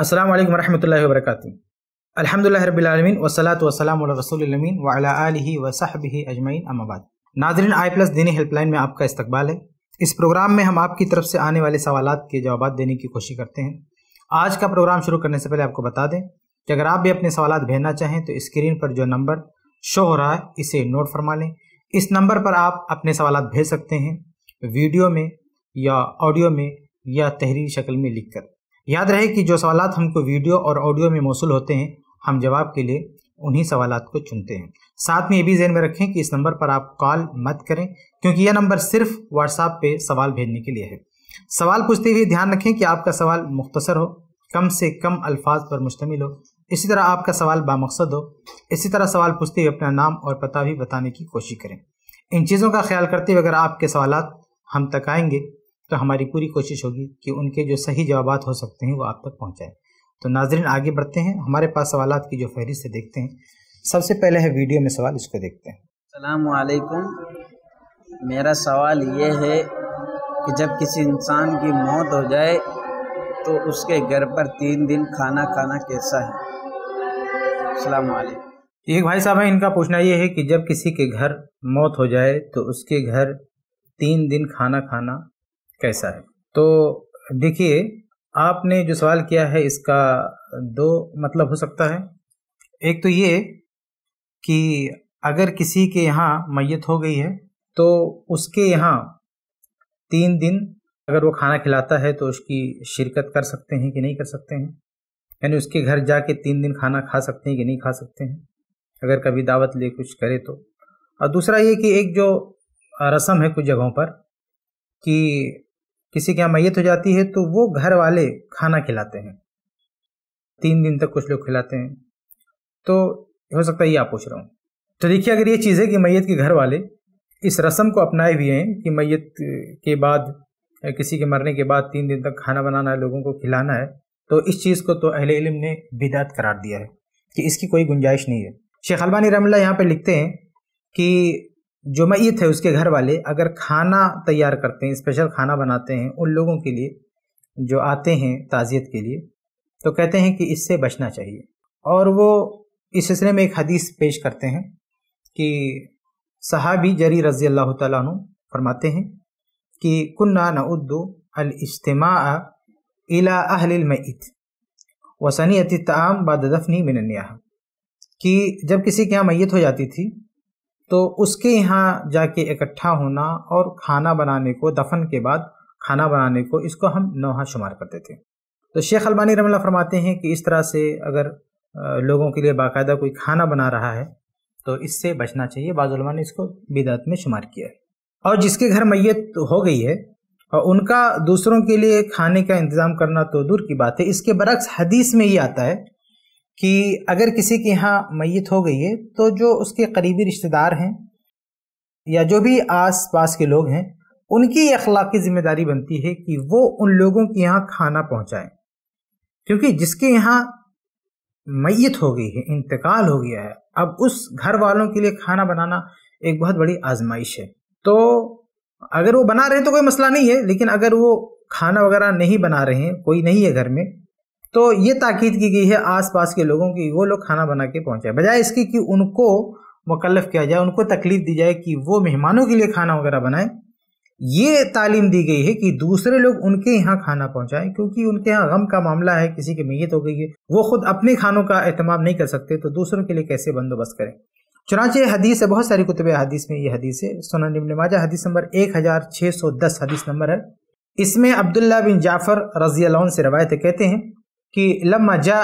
अस्सलाम वालेकुम रहमतुल्लाहि व बरकातुहू अल्हम्दुलिल्लाह रब्बिल आलमीन वसलात वसलाम अला रसूलुल्लामीन व अला आलिहि व सहबिहि अजमईन अम्मा बाद नाजरीन आई प्लस दीनी हेल्पलाइन में आपका इस्तकबाल है इस प्रोग्राम में हम आपकी तरफ से आने वाले सवाल के जवाब देने की कोशिश करते हैं आज का प्रोग्राम शुरू करने से पहले आपको बता दें कि अगर आप भी अपने सवाल भेजना चाहें तो स्क्रीन पर जो नंबर शो हो रहा है इसे नोट फरमा लें इस नंबर पर आप अपने सवाल भेज सकते हैं वीडियो में या ऑडियो में या तहरीर शक्ल में लिख कर याद रहे कि जो सवाल हमको वीडियो और ऑडियो में मौसू होते हैं हम जवाब के लिए उन्हीं सवाल को चुनते हैं साथ में ये भी जहन में रखें कि इस नंबर पर आप कॉल मत करें क्योंकि यह नंबर सिर्फ व्हाट्सएप पे सवाल भेजने के लिए है सवाल पूछते हुए ध्यान रखें कि आपका सवाल मुख्तसर हो कम से कम अल्फाज पर मुश्तमिल हो इसी तरह आपका सवाल बामकसद हो इसी तरह सवाल पूछते हुए अपना नाम और पता भी बताने की कोशिश करें इन चीज़ों का ख्याल करते हुए अगर आपके सवाल हम तक आएंगे तो हमारी पूरी कोशिश होगी कि उनके जो सही जवाब हो सकते हैं वो आप तक पहुँचाएँ तो नाजरन आगे बढ़ते हैं हमारे पास सवाल की जो फहरिस्त है देखते हैं सबसे पहले है वीडियो में सवाल इसको देखते हैं सलामकुम मेरा सवाल ये है कि जब किसी इंसान की मौत हो जाए तो उसके घर पर तीन दिन खाना खाना कैसा है सलाम एक भाई साहब है इनका पूछना ये है कि जब किसी के घर मौत हो जाए तो उसके घर तीन दिन खाना खाना कैसा है तो देखिए आपने जो सवाल किया है इसका दो मतलब हो सकता है एक तो ये कि अगर किसी के यहाँ मैत हो गई है तो उसके यहाँ तीन दिन अगर वो खाना खिलाता है तो उसकी शिरकत कर सकते हैं कि नहीं कर सकते हैं यानी उसके घर जाके तीन दिन खाना खा सकते हैं कि नहीं खा सकते हैं अगर कभी दावत ले कुछ करे तो और दूसरा ये कि एक जो रस्म है कुछ जगहों पर कि किसी के यहाँ मैयत हो जाती है तो वो घर वाले खाना खिलाते हैं तीन दिन तक कुछ लोग खिलाते हैं तो हो सकता है ये आप पूछ रहा हूँ तो देखिए अगर ये चीज़ है कि मैयत के घर वाले इस रस्म को अपनाए हुए हैं कि मैयत के बाद किसी के मरने के बाद तीन दिन तक खाना बनाना है लोगों को खिलाना है तो इस चीज़ को तो अहले इलम ने बिदात करार दिया है कि इसकी कोई गुंजाइश नहीं है शेख अलबानी रमल्ला यहाँ पर लिखते हैं कि जो मैत है उसके घर वाले अगर खाना तैयार करते हैं स्पेशल खाना बनाते हैं उन लोगों के लिए जो आते हैं ताज़ियत के लिए तो कहते हैं कि इससे बचना चाहिए और वो इस सिलसिले में एक हदीस पेश करते हैं कि सहाबी जरी रज़ी अल्लाह तु फरमाते हैं कि कुन्ना नउद्दो अलज्तमा इला अहलमैत वसनीत ताम बदफनी मिनन्या कि जब किसी के यहाँ मैत हो जाती थी तो उसके यहाँ जाके इकट्ठा होना और खाना बनाने को दफन के बाद खाना बनाने को इसको हम नौहा शुमार करते थे तो शेख अलबानी रमला फरमाते हैं कि इस तरह से अगर लोगों के लिए बाकायदा कोई खाना बना रहा है तो इससे बचना चाहिए बाजुलमा ने इसको बिदात में शुमार किया है और जिसके घर मैत हो गई है और उनका दूसरों के लिए खाने का इंतज़ाम करना तो दूर की बात है इसके बरक्स हदीस में ही आता है कि अगर किसी के यहाँ मैत हो गई है तो जो उसके करीबी रिश्तेदार हैं या जो भी आस पास के लोग हैं उनकी अखलाक की ज़िम्मेदारी बनती है कि वो उन लोगों के यहाँ खाना पहुँचाएँ क्योंकि जिसके यहाँ मैत हो गई है इंतकाल हो गया है अब उस घर वालों के लिए खाना बनाना एक बहुत बड़ी आजमाइश है तो अगर वो बना रहे हैं तो कोई मसला नहीं है लेकिन अगर वो खाना वगैरह नहीं बना रहे हैं कोई नहीं है घर में तो ये ताकीद की गई है आसपास के लोगों की वो लोग खाना बना के पहुँचाए बजाय इसकी कि उनको मुकलफ किया जाए उनको तकलीफ दी जाए कि वो मेहमानों के लिए खाना वगैरह बनाए ये तालीम दी गई है कि दूसरे लोग उनके यहाँ खाना पहुँचाएं क्योंकि उनके यहाँ गम का मामला है किसी की मैत हो गई है वो खुद अपने खानों का अहतमाम नहीं कर सकते तो दूसरों के लिए कैसे बंदोबस्त करें चुनाचे हदीस है बहुत सारी कुतब हदीस में ये हदीस है सोना निम्न माजा हदीस नंबर एक हज़ार छः सौ दस हदीस नंबर है इसमें अब्दुल्ला बिन जाफ़र रजी से रवायत कहते हैं कि लम्मा जा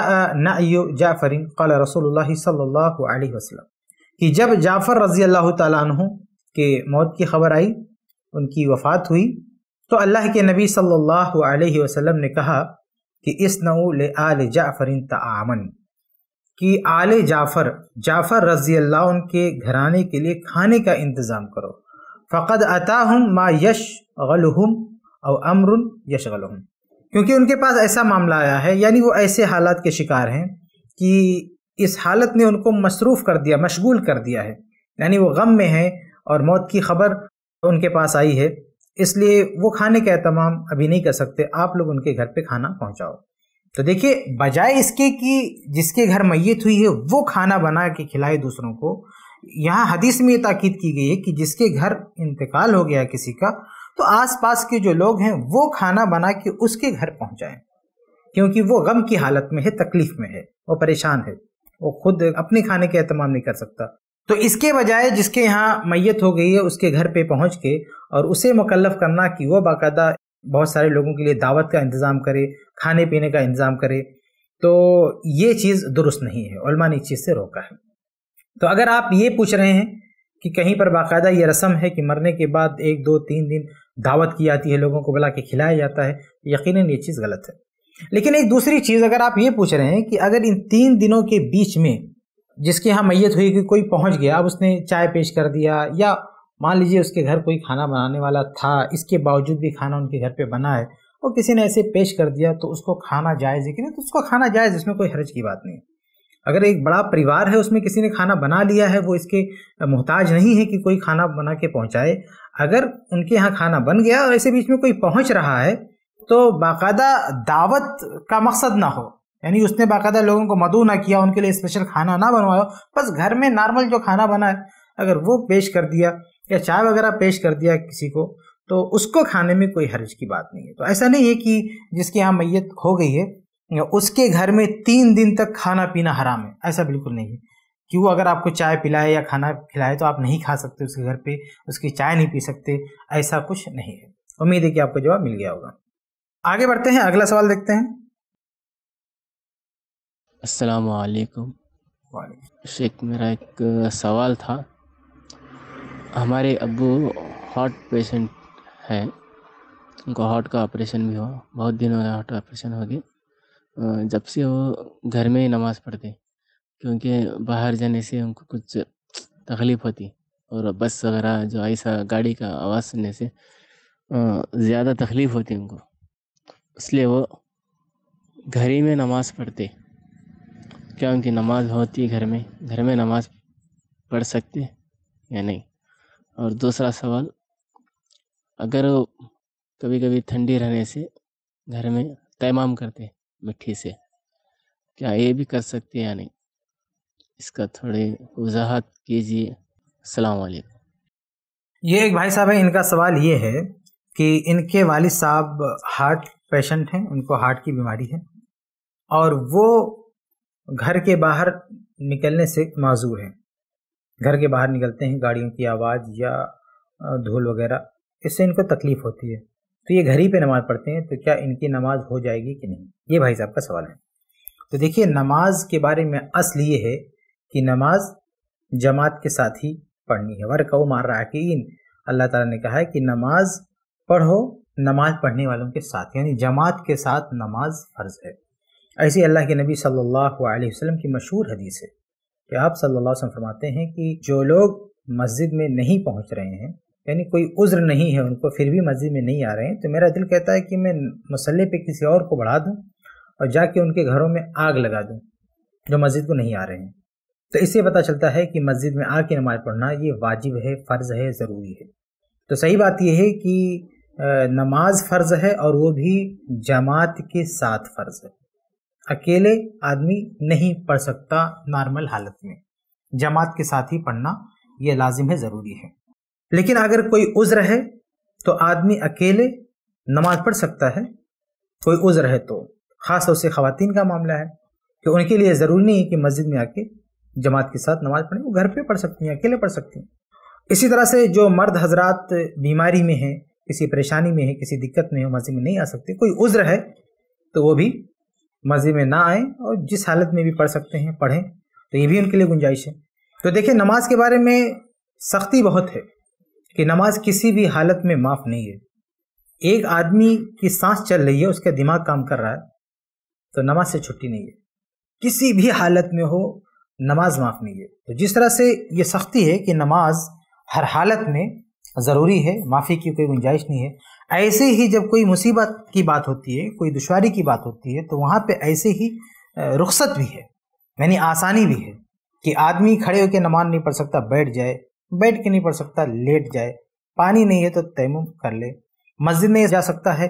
नायो जाफरिन कल रसोल्ला सल्लल्लाहु कि जब जाफ़र रज़ी अल्लाह तु के मौत की खबर आई उनकी वफ़ात हुई तो अल्लाह के नबी सल्लल्लाहु अलैहि वसल्लम ने कहा कि इस नऊल आल जाफ़रिन तमन कि आल जाफ़र जाफ़र रज़ी अल्लाह उनके घराने के लिए खाने का इंतज़ाम करो फ़कद अता हम मा यश गलहम और अमरुन यश गलहम क्योंकि उनके पास ऐसा मामला आया है यानी वो ऐसे हालात के शिकार हैं कि इस हालत ने उनको मसरूफ़ कर दिया मशगूल कर दिया है यानी वो गम में है और मौत की खबर उनके पास आई है इसलिए वो खाने का अहतमाम अभी नहीं कर सकते आप लोग उनके घर पे खाना पहुंचाओ तो देखिए बजाय इसके कि जिसके घर मैत हुई है वो खाना बना के खिलाए दूसरों को यहाँ हदीस में ये ताकीद की गई है कि जिसके घर इंतकाल हो गया किसी का तो आसपास के जो लोग हैं वो खाना बना के उसके घर पहुंचाएं क्योंकि वो गम की हालत में है तकलीफ में है वो परेशान है वो खुद अपने खाने का अहतमाम नहीं कर सकता तो इसके बजाय जिसके यहाँ मैयत हो गई है उसके घर पे पहुँच के और उसे मुकलफ करना कि वह बाकायदा बहुत सारे लोगों के लिए दावत का इंतज़ाम करे खाने पीने का इंतज़ाम करे तो ये चीज़ दुरुस्त नहीं है उलमा ने इस चीज़ से रोका है तो अगर आप ये पूछ रहे हैं कि कहीं पर बाकायदा ये रस्म है कि मरने के बाद एक दो तीन दिन दावत की जाती है लोगों को बुला के खिलाया जाता है यकीन ये चीज़ गलत है लेकिन एक दूसरी चीज़ अगर आप ये पूछ रहे हैं कि अगर इन तीन दिनों के बीच में जिसके यहाँ मैयत हुई कि कोई पहुँच गया अब उसने चाय पेश कर दिया या मान लीजिए उसके घर कोई खाना बनाने वाला था इसके बावजूद भी खाना उनके घर पे बना है और किसी ने ऐसे पेश कर दिया तो उसको खाना जायज़ है कि नहीं तो उसको खाना जायज़ इसमें कोई हर्ज की बात नहीं अगर एक बड़ा परिवार है उसमें किसी ने खाना बना लिया है वो इसके मोहताज नहीं है कि कोई खाना बना के पहुँचाए अगर उनके यहाँ खाना बन गया और ऐसे बीच में कोई पहुँच रहा है तो बाकायदा दावत का मकसद ना हो यानी उसने बाकायदा लोगों को मदू ना किया उनके लिए स्पेशल खाना ना बनवाया बस घर में नॉर्मल जो खाना बना है अगर वो पेश कर दिया या चाय वगैरह पेश कर दिया किसी को तो उसको खाने में कोई हर्ज की बात नहीं है तो ऐसा नहीं है कि जिसके यहाँ मैयत हो गई है उसके घर में तीन दिन तक खाना पीना हराम है ऐसा बिल्कुल नहीं है कि वो अगर आपको चाय पिलाए या खाना खिलाए तो आप नहीं खा सकते उसके घर पे उसकी चाय नहीं पी सकते ऐसा कुछ नहीं है उम्मीद है कि आपको जवाब मिल गया होगा आगे बढ़ते हैं अगला सवाल देखते हैं वालेकुम शेख मेरा एक सवाल था हमारे अबू हार्ट पेशेंट है उनको हार्ट का ऑपरेशन भी हुआ बहुत दिन हो गया हार्ट ऑपरेशन हो गया जब से वो घर में ही नमाज़ पढ़ते क्योंकि बाहर जाने से हमको कुछ तकलीफ़ होती और बस वगैरह जो ऐसा गाड़ी का आवाज़ सुनने से ज़्यादा तकलीफ़ होती उनको इसलिए वो घर ही में नमाज़ पढ़ते क्या उनकी नमाज़ होती है घर में घर में नमाज़ पढ़ सकते या नहीं और दूसरा सवाल अगर कभी कभी ठंडी रहने से घर में तैमाम करते मिट्टी से क्या ये भी कर सकते या नहीं इसका थोड़े वजाहत कीजिए अल्लाम ये एक भाई साहब है इनका सवाल ये है कि इनके वालिद साहब हार्ट पेशेंट हैं उनको हार्ट की बीमारी है और वो घर के बाहर निकलने से माजूर हैं घर के बाहर निकलते हैं गाड़ियों की आवाज़ या धूल वगैरह इससे इनको तकलीफ़ होती है तो ये घर ही पे नमाज़ पढ़ते हैं तो क्या इनकी नमाज हो जाएगी कि नहीं ये भाई साहब का सवाल है तो देखिए नमाज के बारे में असल ये है कि नमाज जमात के साथ ही पढ़नी है वरकऊ मार अल्लाह ताला ने कहा है कि नमाज पढ़ो नमाज पढ़ने वालों के साथ यानी जमात के साथ नमाज फ़र्ज है ऐसे अल्लाह के नबी सल्लल्लाहु अलैहि वसल्लम की मशहूर हदीस है कि आप सल्लल्लाहु अलैहि वसल्लम फरमाते हैं कि जो लोग मस्जिद में नहीं पहुँच रहे हैं यानी कोई उज्र नहीं है उनको फिर भी मस्जिद में नहीं आ रहे हैं तो मेरा दिल कहता है कि मैं मसल्ले पर किसी और को बढ़ा दूँ और जाके उनके घरों में आग लगा दूँ जो मस्जिद को नहीं आ रहे हैं तो इससे पता चलता है कि मस्जिद में आके नमाज़ पढ़ना ये वाजिब है फ़र्ज़ है ज़रूरी है तो सही बात यह है कि नमाज फ़र्ज़ है और वो भी जमात के साथ फ़र्ज़ है अकेले आदमी नहीं पढ़ सकता नॉर्मल हालत में जमात के साथ ही पढ़ना ये लाजिम है ज़रूरी है लेकिन अगर कोई उज़्र है तो आदमी अकेले नमाज पढ़ सकता है कोई उज़्र है तो ख़ास तौर से ख़वातीन का मामला है कि उनके लिए ज़रूरी नहीं है कि मस्जिद में आके जमात के साथ नमाज पढ़ें वो घर पे पढ़ सकती हैं अकेले पढ़ सकती हैं इसी तरह से जो मर्द हजरात बीमारी में हैं किसी परेशानी में है किसी दिक्कत में है मस्जिद में नहीं आ सकते कोई उज्र है तो वो भी मस्जिद में ना आए और जिस हालत में भी पढ़ सकते हैं पढ़ें तो ये भी उनके लिए गुंजाइश है तो देखिए नमाज के बारे में सख्ती बहुत है कि नमाज किसी भी हालत में माफ़ नहीं है एक आदमी की सांस चल रही है उसका दिमाग काम कर रहा है तो नमाज से छुट्टी नहीं है किसी भी हालत में हो नमाज माफ़ नहीं है तो जिस तरह से ये सख्ती है कि नमाज हर हालत में ज़रूरी है माफ़ी की कोई गुंजाइश नहीं है ऐसे ही जब कोई मुसीबत की बात होती है कोई दुशारी की बात होती है तो वहाँ पे ऐसे ही रुखसत भी है यानी आसानी भी है कि आदमी खड़े होकर नमाज नहीं पढ़ सकता बैठ जाए बैठ के नहीं पढ़ सकता लेट जाए पानी नहीं है तो तैम कर ले मस्जिद नहीं जा सकता है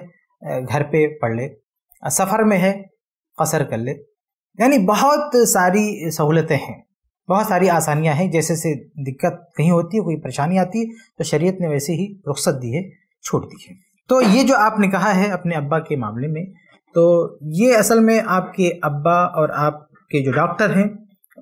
घर पे पढ़ ले सफ़र में है कसर कर ले यानी बहुत सारी सहूलतें हैं बहुत सारी आसानियां हैं जैसे से दिक्कत कहीं होती है कोई परेशानी आती है तो शरीयत ने वैसे ही रुख्सत दी है छूट दी है तो ये जो आपने कहा है अपने अब्बा के मामले में तो ये असल में आपके अब्बा और आपके जो डॉक्टर हैं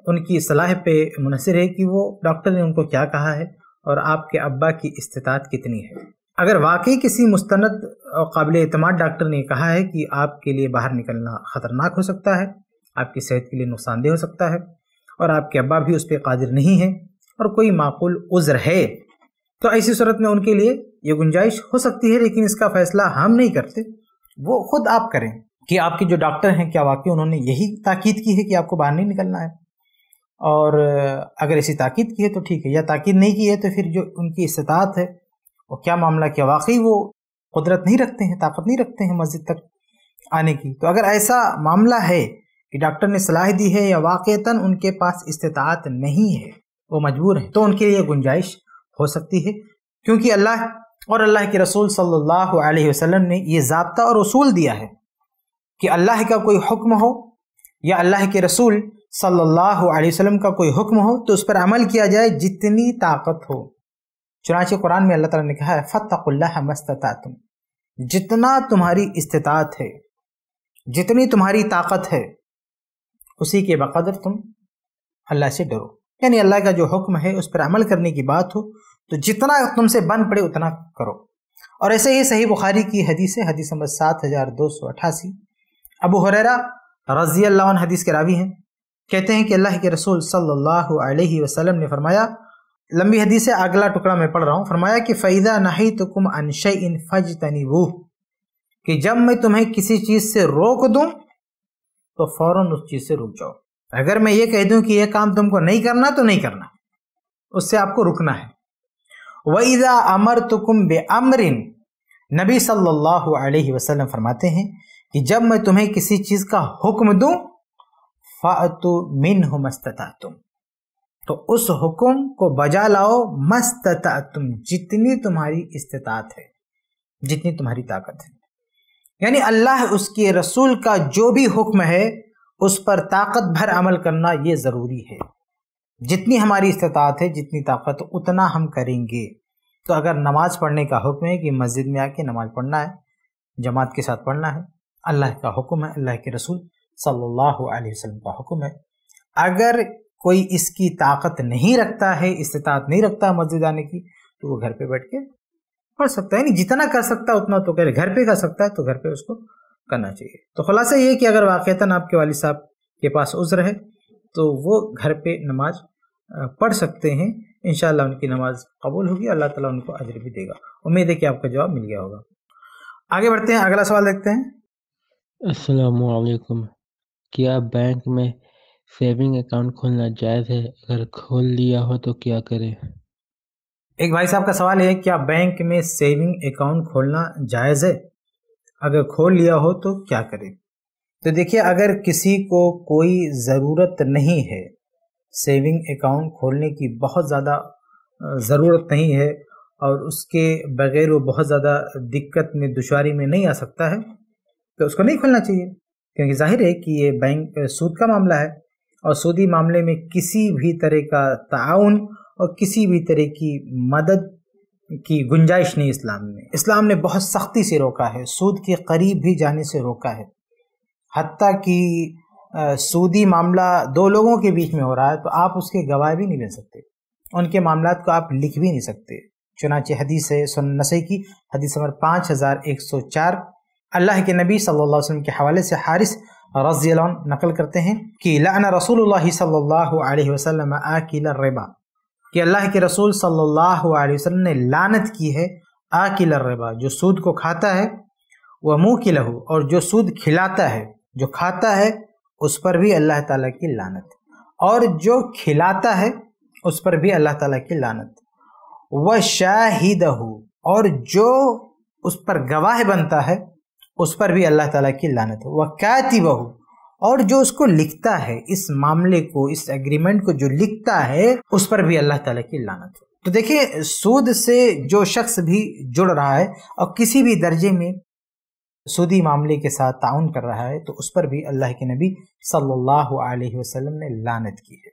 उनकी सलाह पे मुनसर है कि वो डॉक्टर ने उनको क्या कहा है और आपके अब्बा की इस्तात कितनी है अगर वाकई किसी मुस्तंद और काबिल अतमाद डॉक्टर ने कहा है कि आपके लिए बाहर निकलना ख़तरनाक हो सकता है आपकी सेहत के लिए नुकसानदेह हो सकता है और आपके अब्बा भी उस पर कादिर नहीं है और कोई माकूल उज़्र है तो ऐसी सूरत में उनके लिए ये गुंजाइश हो सकती है लेकिन इसका फ़ैसला हम नहीं करते वो खुद आप करें कि आपके जो डॉक्टर हैं क्या वाकई उन्होंने यही ताकीद की है कि आपको बाहर नहीं निकलना है और अगर ऐसी ताकीद की है तो ठीक है या ताकीद नहीं की है तो फिर जो उनकी इस्तात है वो क्या मामला क्या वाकई वो कुदरत नहीं रखते हैं ताकत नहीं रखते हैं मस्जिद तक आने की तो अगर ऐसा मामला है कि डॉक्टर ने सलाह दी है या वाक़ता उनके पास इस्तात नहीं है वो मजबूर हैं तो उनके लिए गुंजाइश हो सकती है क्योंकि अल्लाह और अल्लाह के रसूल सल्लल्लाहु अलैहि वसल्लम ने ये जबता और असूल दिया है कि अल्लाह का कोई हुक्म हो या अल्लाह के रसूल सल्लल्लाहु अलैहि वसल्लम का कोई हुक्म हो तो उस पर अमल किया जाए जितनी ताकत हो चुनाचे कुरान में अल्लाह ताला ने कहा है फ़तः मस्तता तुम जितना तुम्हारी इस्तात है जितनी तुम्हारी ताकत है उसी के बकदर तुम अल्लाह से डरो यानी अल्लाह का जो हुक्म है उस पर अमल करने की बात हो तो जितना तुमसे बन पड़े उतना करो और ऐसे ही सही बुखारी की हदीस है हदीस नंबर सात हज़ार दो सौ अठासी अबू हुररा रजी अल्लाह हदीस के रावी हैं कहते हैं कि अल्लाह के रसूल सल्लल्लाहु अलैहि वसल्लम ने फरमाया लंबी हदीस है अगला टुकड़ा मैं पढ़ रहा हूँ फरमाया कि फ़ैज़ा नहीं तो कुम अनश इन फज तनी कि जब मैं तुम्हें किसी चीज़ से रोक दूँ तो फौरन उस चीज से रुक जाओ अगर मैं ये कह दूं कि यह काम तुमको नहीं करना तो नहीं करना उससे आपको रुकना है वईदा अमर तुकुम बे अमरिन नबी सल्लल्लाहु अलैहि वसल्लम फरमाते हैं कि जब मैं तुम्हें किसी चीज़ का हुक्म दूं फ़ातु मिन हो तुम तो उस हुक्म को बजा लाओ मस्तता तुम जितनी तुम्हारी इस्तात है जितनी तुम्हारी ताकत है यानी अल्लाह उसके रसूल का जो भी हुक्म है उस पर ताकत भर अमल करना ये ज़रूरी है जितनी हमारी इस्तात है जितनी ताकत उतना हम करेंगे तो अगर नमाज़ पढ़ने का हुक्म है कि मस्जिद में आके नमाज़ पढ़ना है जमात के साथ पढ़ना है अल्लाह का हुक्म है अल्लाह के रसूल सल्लल्लाहु अलैहि वसल्लम का हुक्म है अगर कोई इसकी ताकत नहीं रखता है इस्तात नहीं रखता मस्जिद आने की तो वो घर पे बैठ के पढ़ सकता है यानी जितना कर सकता है उतना तो करे घर पे कर सकता है तो घर पे उसको करना चाहिए तो खुलासा ये कि अगर वाक़ता आपके वाल साहब के पास उज्र है तो वो घर पे नमाज पढ़ सकते हैं इन उनकी नमाज कबूल होगी अल्लाह ताला उनको अजर भी देगा उम्मीद है कि आपका जवाब मिल गया होगा आगे बढ़ते हैं अगला सवाल देखते हैं असलकुम क्या बैंक में सेविंग अकाउंट खोलना जायज़ है अगर खोल लिया हो तो क्या करें एक भाई साहब का सवाल है क्या बैंक में सेविंग अकाउंट खोलना जायज़ है अगर खोल लिया हो तो क्या करें तो देखिए अगर किसी को कोई ज़रूरत नहीं है सेविंग अकाउंट खोलने की बहुत ज़्यादा ज़रूरत नहीं है और उसके बगैर वो बहुत ज़्यादा दिक्कत में दुशारी में नहीं आ सकता है तो उसको नहीं खोलना चाहिए क्योंकि जाहिर है कि ये बैंक सूद का मामला है और सूदी मामले में किसी भी तरह का ताउन और किसी भी तरह की मदद की गुंजाइश नहीं इस्लाम ने इस्लाम ने बहुत सख्ती से रोका है सूद के करीब भी जाने से रोका है हती कि सूदी मामला दो लोगों के बीच में हो रहा है तो आप उसके गवाह भी नहीं बन सकते उनके मामला को आप लिख भी नहीं सकते चुनाचे हदीस है सुन नसे की हदीस नंबर पाँच हज़ार एक सौ चार अल्लाह के नबी सल्ला वसम के हवाले से हारिस रजी नकल करते हैं कि लाना रसूल सल्ला वसलम आकिल कि अल्लाह के रसूल सल्लल्लाहु अलैहि वसल्लम ने लानत की है आकिल रबा जो सूद को खाता है वह मुँह की लहू और जो सूद खिलाता है जो खाता है उस पर भी अल्लाह ताला की लानत और जो खिलाता है उस पर भी अल्लाह ताला की लानत व शाहिदहू और जो उस पर गवाह बनता है उस पर भी अल्लाह ताला की लानत व कातिबहू और जो उसको लिखता है इस मामले को इस एग्रीमेंट को जो लिखता है उस पर भी अल्लाह ताला की लानत हो तो देखिए सूद से जो शख्स भी जुड़ रहा है और किसी भी दर्जे में सूदी मामले के साथ ताउन कर रहा है तो उस पर भी अल्लाह के नबी सल्लल्लाहु अलैहि वसल्लम ने लानत की है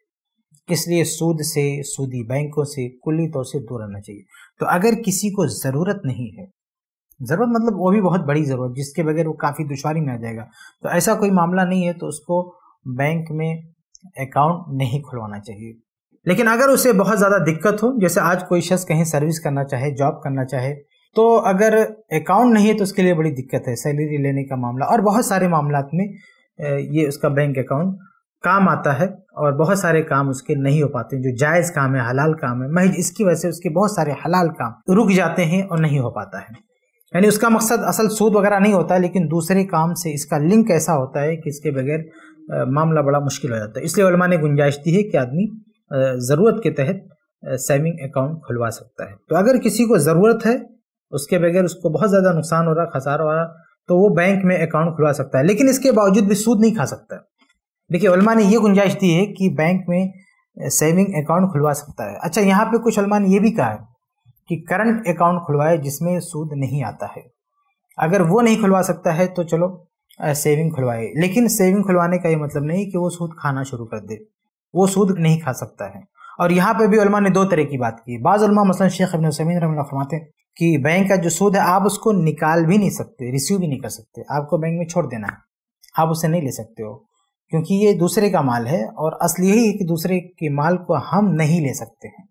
इसलिए सूद से सूदी बैंकों से कुली तौर से दूर रहना चाहिए तो अगर किसी को ज़रूरत नहीं है ज़रूरत मतलब वो भी बहुत बड़ी ज़रूरत जिसके बगैर वो काफ़ी दुशारी में आ जाएगा तो ऐसा कोई मामला नहीं है तो उसको बैंक में अकाउंट नहीं खुलवाना चाहिए लेकिन अगर उसे बहुत ज़्यादा दिक्कत हो जैसे आज कोई शख्स कहीं सर्विस करना चाहे जॉब करना चाहे तो अगर अकाउंट नहीं है तो उसके लिए बड़ी दिक्कत है सैलरी लेने का मामला और बहुत सारे मामला में ये उसका बैंक अकाउंट काम आता है और बहुत सारे काम उसके नहीं हो पाते जो जायज़ काम है हलाल काम है महज इसकी वजह से उसके बहुत सारे हलाल काम रुक जाते हैं और नहीं हो पाता है यानी उसका मकसद असल सूद वगैरह नहीं होता है लेकिन दूसरे काम से इसका लिंक ऐसा होता है कि इसके बगैर मामला बड़ा मुश्किल हो जाता है इसलिए वलमा ने गुंजाइश दी है कि आदमी ज़रूरत के तहत सेविंग अकाउंट खुलवा सकता है तो अगर किसी को ज़रूरत है उसके बगैर उसको बहुत ज़्यादा नुकसान हो रहा खसारा हो रहा तो वो बैंक में अकाउंट खुलवा सकता है लेकिन इसके बावजूद भी सूद नहीं खा सकता देखिए उलमा ने यह गुंजाइश दी है कि बैंक में सेविंग अकाउंट खुलवा सकता है अच्छा यहाँ पे कुछ उलमा ने यह भी कहा है कि करंट अकाउंट खुलवाए जिसमें सूद नहीं आता है अगर वो नहीं खुलवा सकता है तो चलो सेविंग खुलवाए लेकिन सेविंग खुलवाने का ये मतलब नहीं कि वो सूद खाना शुरू कर दे वो सूद नहीं खा सकता है और यहाँ पर भी उलमा ने दो तरह की बात की बाज़ा मसलन शेख अबिन समीन रमला फरमाते कि बैंक का जो सूद है आप उसको निकाल भी नहीं सकते रिसीव भी नहीं कर सकते आपको बैंक में छोड़ देना है आप उसे नहीं ले सकते हो क्योंकि ये दूसरे का माल है और असल यही है कि दूसरे के माल को हम नहीं ले सकते हैं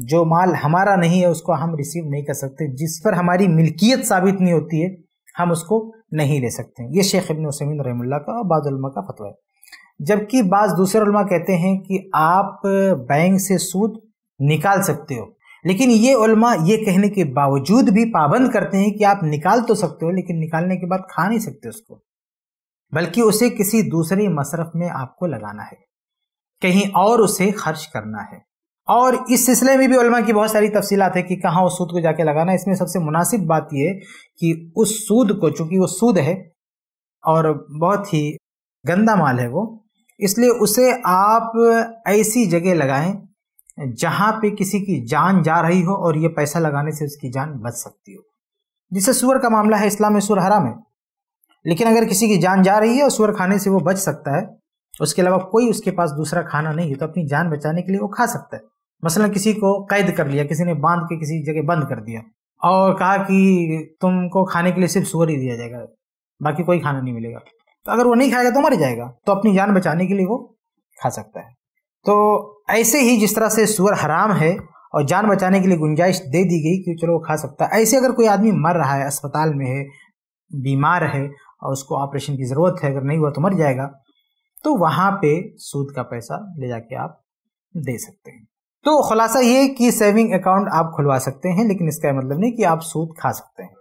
जो माल हमारा नहीं है उसको हम रिसीव नहीं कर सकते जिस पर हमारी मिल्कियत साबित नहीं होती है हम उसको नहीं ले सकते ये शेख इबन वसमिन रहमुल्ला का और बाद का फतवा है जबकि बाज़ दूसरे कहते हैं कि आप बैंक से सूद निकाल सकते हो लेकिन ये उलमा ये कहने के बावजूद भी पाबंद करते हैं कि आप निकाल तो सकते हो लेकिन निकालने के बाद खा नहीं सकते उसको बल्कि उसे किसी दूसरे मशरफ में आपको लगाना है कहीं और उसे खर्च करना है और इस सिलसिले में भी उलमा की बहुत सारी तफसीलात है कि कहाँ उस सूद को जाके लगाना इसमें सबसे मुनासिब बात यह कि उस सूद को चूंकि वो सूद है और बहुत ही गंदा माल है वो इसलिए उसे आप ऐसी जगह लगाएं जहाँ पे किसी की जान जा रही हो और ये पैसा लगाने से उसकी जान बच सकती हो जिससे सुअर का मामला है इस्लाम में सुअर हराम है लेकिन अगर किसी की जान जा रही है और सुअर खाने से वो बच सकता है उसके अलावा कोई उसके पास दूसरा खाना नहीं है तो अपनी जान बचाने के लिए वो खा सकता है मसलन किसी को कैद कर लिया किसी ने बांध के किसी जगह बंद कर दिया और कहा कि तुमको खाने के लिए सिर्फ सुअर ही दिया जाएगा बाकी कोई खाना नहीं मिलेगा तो अगर वो नहीं खाएगा तो मर जाएगा तो अपनी जान बचाने के लिए वो खा सकता है तो ऐसे ही जिस तरह से सुअर हराम है और जान बचाने के लिए गुंजाइश दे दी गई कि चलो वो खा सकता है ऐसे अगर कोई आदमी मर रहा है अस्पताल में है बीमार है और उसको ऑपरेशन की ज़रूरत है अगर नहीं हुआ तो मर जाएगा तो वहां पे सूद का पैसा ले जाके आप दे सकते हैं तो खुलासा ये कि सेविंग अकाउंट आप खुलवा सकते हैं लेकिन इसका मतलब नहीं कि आप सूद खा सकते हैं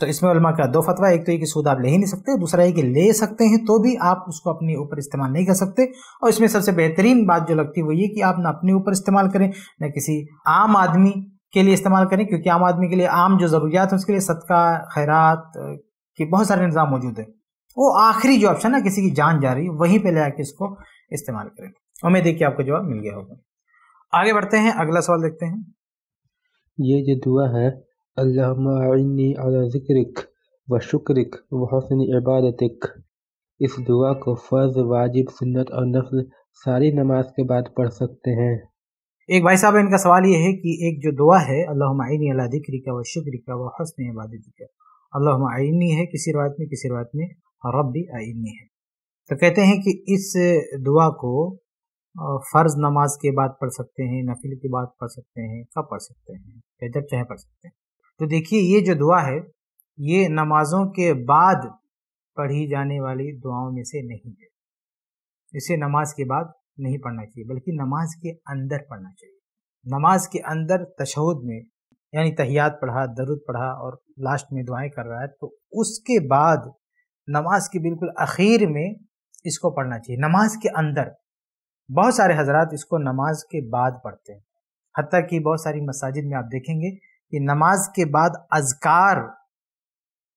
तो इसमें उलमा का दो फतवा एक तो ये कि सूद आप ले ही नहीं सकते दूसरा ये कि ले सकते हैं तो भी आप उसको अपने ऊपर इस्तेमाल नहीं कर सकते और इसमें सबसे बेहतरीन बात जो लगती है वो ये कि आप ना अपने ऊपर इस्तेमाल करें ना किसी आम आदमी के लिए इस्तेमाल करें क्योंकि आम आदमी के लिए आम जो ज़रूरियात है उसके लिए सदका खैरात के बहुत सारे निज़ाम मौजूद है वो आखिरी जो ऑप्शन है किसी की जान जा रही है वहीं पे ले जाके इसको इस्तेमाल करें उम्मीद है कि आपको जवाब मिल गया होगा आगे बढ़ते हैं अगला सवाल देखते हैं ये जो दुआ है अल्लाह व शुक्रिक व इबादत इस दुआ को फ़र्ज वाजिब सुन्नत और नफल सारी नमाज के बाद पढ़ सकते हैं एक भाई साहब इनका सवाल ये है कि एक जो दुआ है अल्लाह का व शुक्र का व हसन इबादती का आइनी है किसी रवायत में किसी रवायत में रब आइनी है तो कहते हैं कि इस दुआ को फ़र्ज नमाज के बाद पढ़ सकते हैं नफिल के बाद पढ़ सकते हैं कब पढ़ सकते हैं या जब चाहे पढ़ सकते हैं तो देखिए ये जो दुआ है ये नमाजों के बाद पढ़ी जाने वाली दुआओं में से नहीं है इसे नमाज के बाद नहीं पढ़ना चाहिए बल्कि नमाज के अंदर पढ़ना चाहिए नमाज के अंदर तशहद में यानी तहियात पढ़ा दरुद पढ़ा और लास्ट में दुआएं कर रहा है तो उसके बाद नमाज के बिल्कुल अखीर में इसको पढ़ना चाहिए नमाज के अंदर बहुत सारे हजरत इसको नमाज के बाद पढ़ते हैं हती कि बहुत सारी मसाजिद में आप देखेंगे कि नमाज के बाद अजकार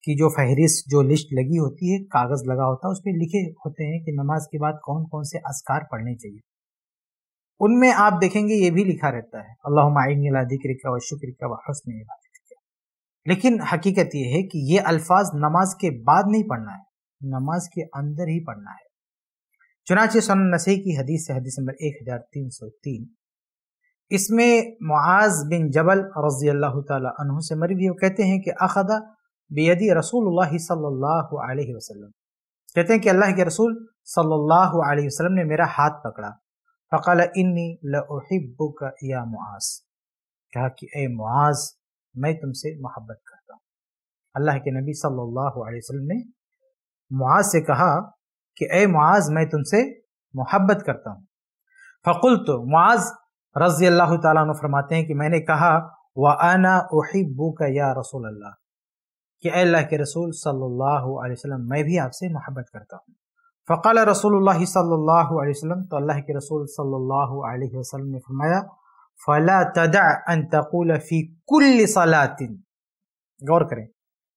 की जो फहरिस्त जो लिस्ट लगी होती है कागज़ लगा होता है उस पर लिखे होते हैं कि नमाज के बाद कौन कौन से अजकार पढ़ने चाहिए उनमें आप देखेंगे ये भी लिखा रहता है अल्लाह आइन दिक्र का व शिक्र का व हसन इबादत लेकिन हकीकत यह है कि ये अल्फाज नमाज के बाद नहीं पढ़ना है नमाज के अंदर ही पढ़ना है चुनाच सन नसी की हदीस से हदीस नंबर एक हज़ार तीन सौ तीन इसमें मुआज बिन जबल रजी अल्लाह तह से मरी भी वो कहते हैं कि अखदा बेदी रसूल सल्लल्लाहु अलैहि कहते हैं कि अल्लाह के रसूल सल्लल्लाहु अलैहि ने मेरा हाथ पकड़ा फ़कल इन्नी लहिब्बुक या मुआज कहा कि ए मुआज मैं तुमसे मोहब्बत करता हूँ अल्लाह के नबी सल्लल्लाहु अलैहि वसल्लम ने मुआज से कहा कि ए मुआज मैं तुमसे मोहब्बत करता हूँ फ़कुल तो मुआज रज़ी अल्लाह तु फरमाते हैं कि मैंने कहा व आना ओहिबू का या रसूल अल्लाह कि अल्लाह के रसूल सल्लल्लाहु अलैहि वसल्लम मैं भी आपसे मोहब्बत करता हूँ फ़क़ाल रसूल सल्लल्लाहु अलैहि वसल्लम तो अल्लाह के रसूल सल्लल्लाहु अलैहि वसल्लम ने फरमाया फला तदा अन फी सलातिन गौर करें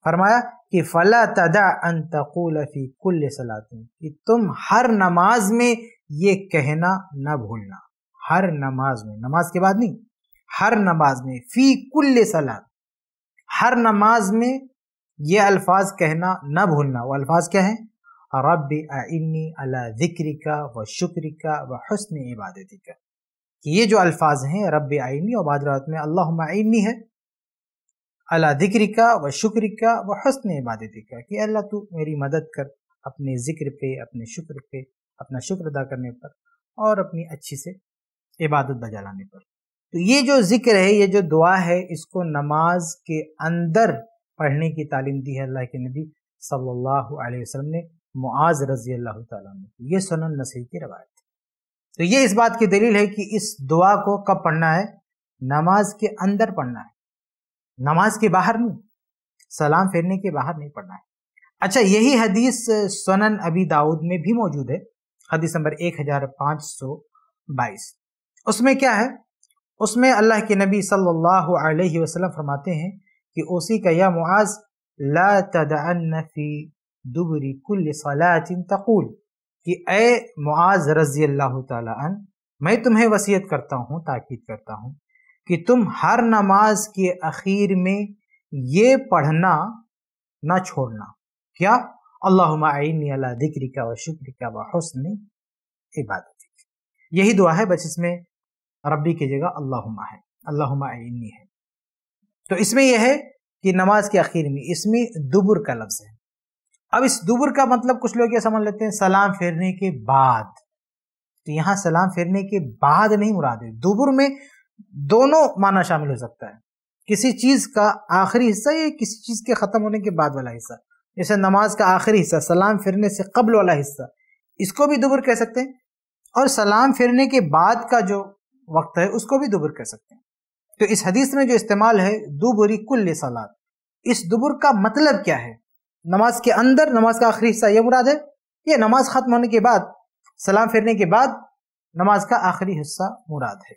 फरमाया कि फला तदा अन फी सलातिन कि तुम हर नमाज में ये कहना ना भूलना हर नमाज में नमाज के बाद नहीं हर नमाज में फ़ी कुल सलात हर नमाज में ये अल्फाज कहना ना भूलना वो अल्फाज क्या हैं रब आइनी अला ज़िक्र का व शुक्र का व हसन इबादती का ये जो अल्फाज हैं रब आइनी और बादरात में अल्लाह आइनी है अला दिक्र का व शुक्र का व हसन इबादत का कि अल्लाह तू मेरी मदद कर अपने ज़िक्र पे अपने शुक्र पे अपना शुक्र अदा करने पर और अपनी अच्छी से इबादत बजा लाने पर तो ये जो ज़िक्र है ये जो दुआ है इसको नमाज के अंदर पढ़ने की तालीम दी है अल्लाह के नबी सल्लल्लाहु अलैहि वसल्लम ने मुआज़ रज़ी अल्लाह ने ये सुनन नसी की रवायत तो ये इस बात की दलील है कि इस दुआ को कब पढ़ना है नमाज के अंदर पढ़ना है नमाज के बाहर नहीं सलाम फेरने के बाहर नहीं पढ़ना है अच्छा यही हदीस सोनन अबी दाऊद में भी मौजूद है हदीस नंबर एक हजार पाँच सौ बाईस उसमें क्या है उसमें अल्लाह के नबी सल्लल्लाहु अलैहि वसल्लम फरमाते हैं कि उसी का या मुआज ला तदअन्न फी दुबरी कुल सलातिन तकूल कि ए मुआज रजी अल्लाह तन मैं तुम्हें वसीयत करता हूँ ताकीद करता हूँ कि तुम हर नमाज के अखीर में ये पढ़ना ना छोड़ना क्या अल्लाह दिक्री का व शिक्र का व हसन इबादत यही दुआ है बस इसमें रबी की जगह अल्लाह है अल्लाह है तो इसमें यह है कि नमाज के आखिर में इसमें दुबर का लफ्ज़ है अब इस दुबर का मतलब कुछ लोग ये समझ लेते हैं सलाम फेरने के बाद तो यहाँ सलाम फेरने के बाद नहीं मुराद है दुबर में दोनों माना शामिल हो सकता है किसी चीज़ का आखिरी हिस्सा या किसी चीज़ के ख़त्म होने के बाद वाला हिस्सा जैसे नमाज का आखिरी हिस्सा सलाम फिरने से कबल वाला हिस्सा इसको भी दुबर कह सकते हैं और सलाम फिरने के बाद का जो वक्त है उसको भी दुबर कह सकते हैं तो इस हदीस में जो इस्तेमाल है दुबरी कुल्ल सलात इस दुबर का मतलब क्या है नमाज के अंदर नमाज का आखिरी हिस्सा यह मुराद है ये नमाज खत्म होने के बाद सलाम फिरने के बाद नमाज का आखिरी हिस्सा मुराद है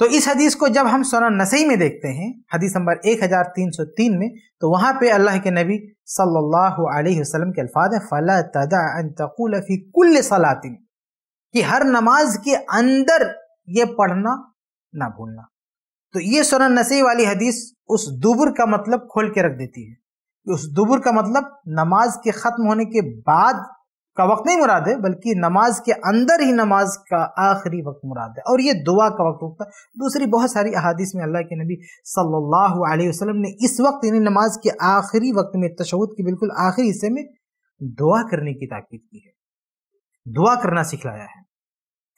तो इस हदीस को जब हम सोना नसई में देखते हैं हदीस नंबर 1303 में तो वहां पे अल्लाह के नबी सल्लल्लाहु अलैहि वसल्लम के अल्फाज हैं फ़ला तदा अन फ़ी कुल सलातिन कि हर नमाज के अंदर ये पढ़ना ना भूलना तो ये सोना नसई वाली हदीस उस दुबर का मतलब खोल के रख देती है तो उस दुबर का मतलब नमाज के ख़त्म होने के बाद का वक्त नहीं मुराद है बल्कि नमाज के अंदर ही नमाज का आखिरी वक्त मुराद है और ये दुआ का वक्त होता है दूसरी बहुत सारी अहादीस में अल्लाह के नबी सल्लल्लाहु अलैहि वसल्लम ने इस वक्त यानी नमाज के आखिरी वक्त में तशद के बिल्कुल आखिरी हिस्से में दुआ करने की ताकीद की है दुआ करना सिखलाया है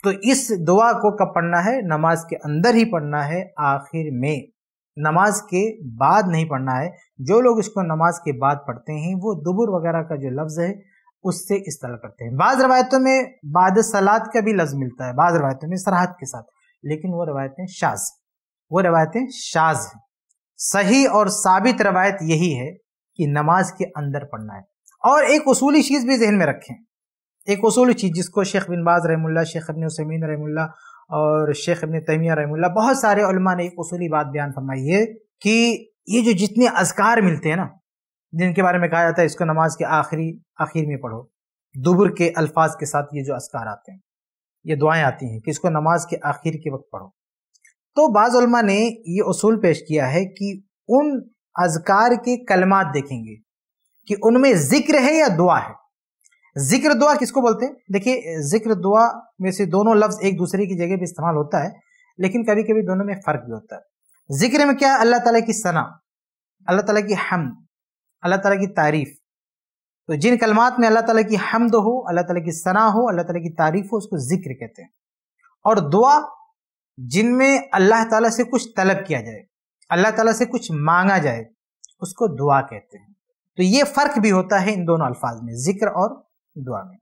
तो इस दुआ को कब पढ़ना है नमाज के अंदर ही पढ़ना है आखिर में नमाज के बाद नहीं पढ़ना है जो लोग इसको नमाज के बाद पढ़ते हैं वो दुबुर वगैरह का जो लफ्ज़ है उससे इस तरह करते हैं बाज़ रवायतों में बाद सलाद का भी लफ्ज़ मिलता है बाज़ रवायतों में सरहद के साथ लेकिन वो रवायतें शाज वो रवायतें शाज हैं सही और साबित रवायत यही है कि नमाज के अंदर पढ़ना है और एक उसूली चीज़ भी जहन में रखें एक उसूली चीज़ जिसको शेख बिन बाज रहमुल्ला शेख अबिन उसमीन रहमुल्ला और शेख इबन तैमिया रहमुल्ला बहुत सारे उलमा ने एक असूली बात बयान फरमाई है कि ये जो जितने अजकार मिलते हैं ना जिनके बारे में कहा जाता है इसको नमाज के आखिरी आखिर में पढ़ो दुबर के अल्फाज के साथ ये जो असकार आते हैं ये दुआएं आती हैं कि इसको नमाज के आखिर के वक्त पढ़ो तो बाज़ा ने ये असूल पेश किया है कि उन अजकार के कलमात देखेंगे कि उनमें जिक्र है या दुआ है जिक्र दुआ किसको बोलते हैं देखिए जिक्र दुआ में से दोनों लफ्ज़ एक दूसरे की जगह पे इस्तेमाल होता है लेकिन कभी कभी दोनों में फ़र्क भी होता है जिक्र में क्या अल्लाह ताला की सना अल्लाह ताला की हम अल्लाह ताला की तारीफ़ तो जिन कलमात में अल्लाह ताला की हमद हो अल्लाह ताला की सना हो अल्लाह ताला की तारीफ़ हो उसको जिक्र कहते हैं और दुआ जिनमें अल्लाह ताला से कुछ तलब किया जाए अल्लाह ताला से कुछ मांगा जाए उसको दुआ कहते हैं तो ये फ़र्क भी होता है इन दोनों अल्फाज में ज़िक्र और दुआ में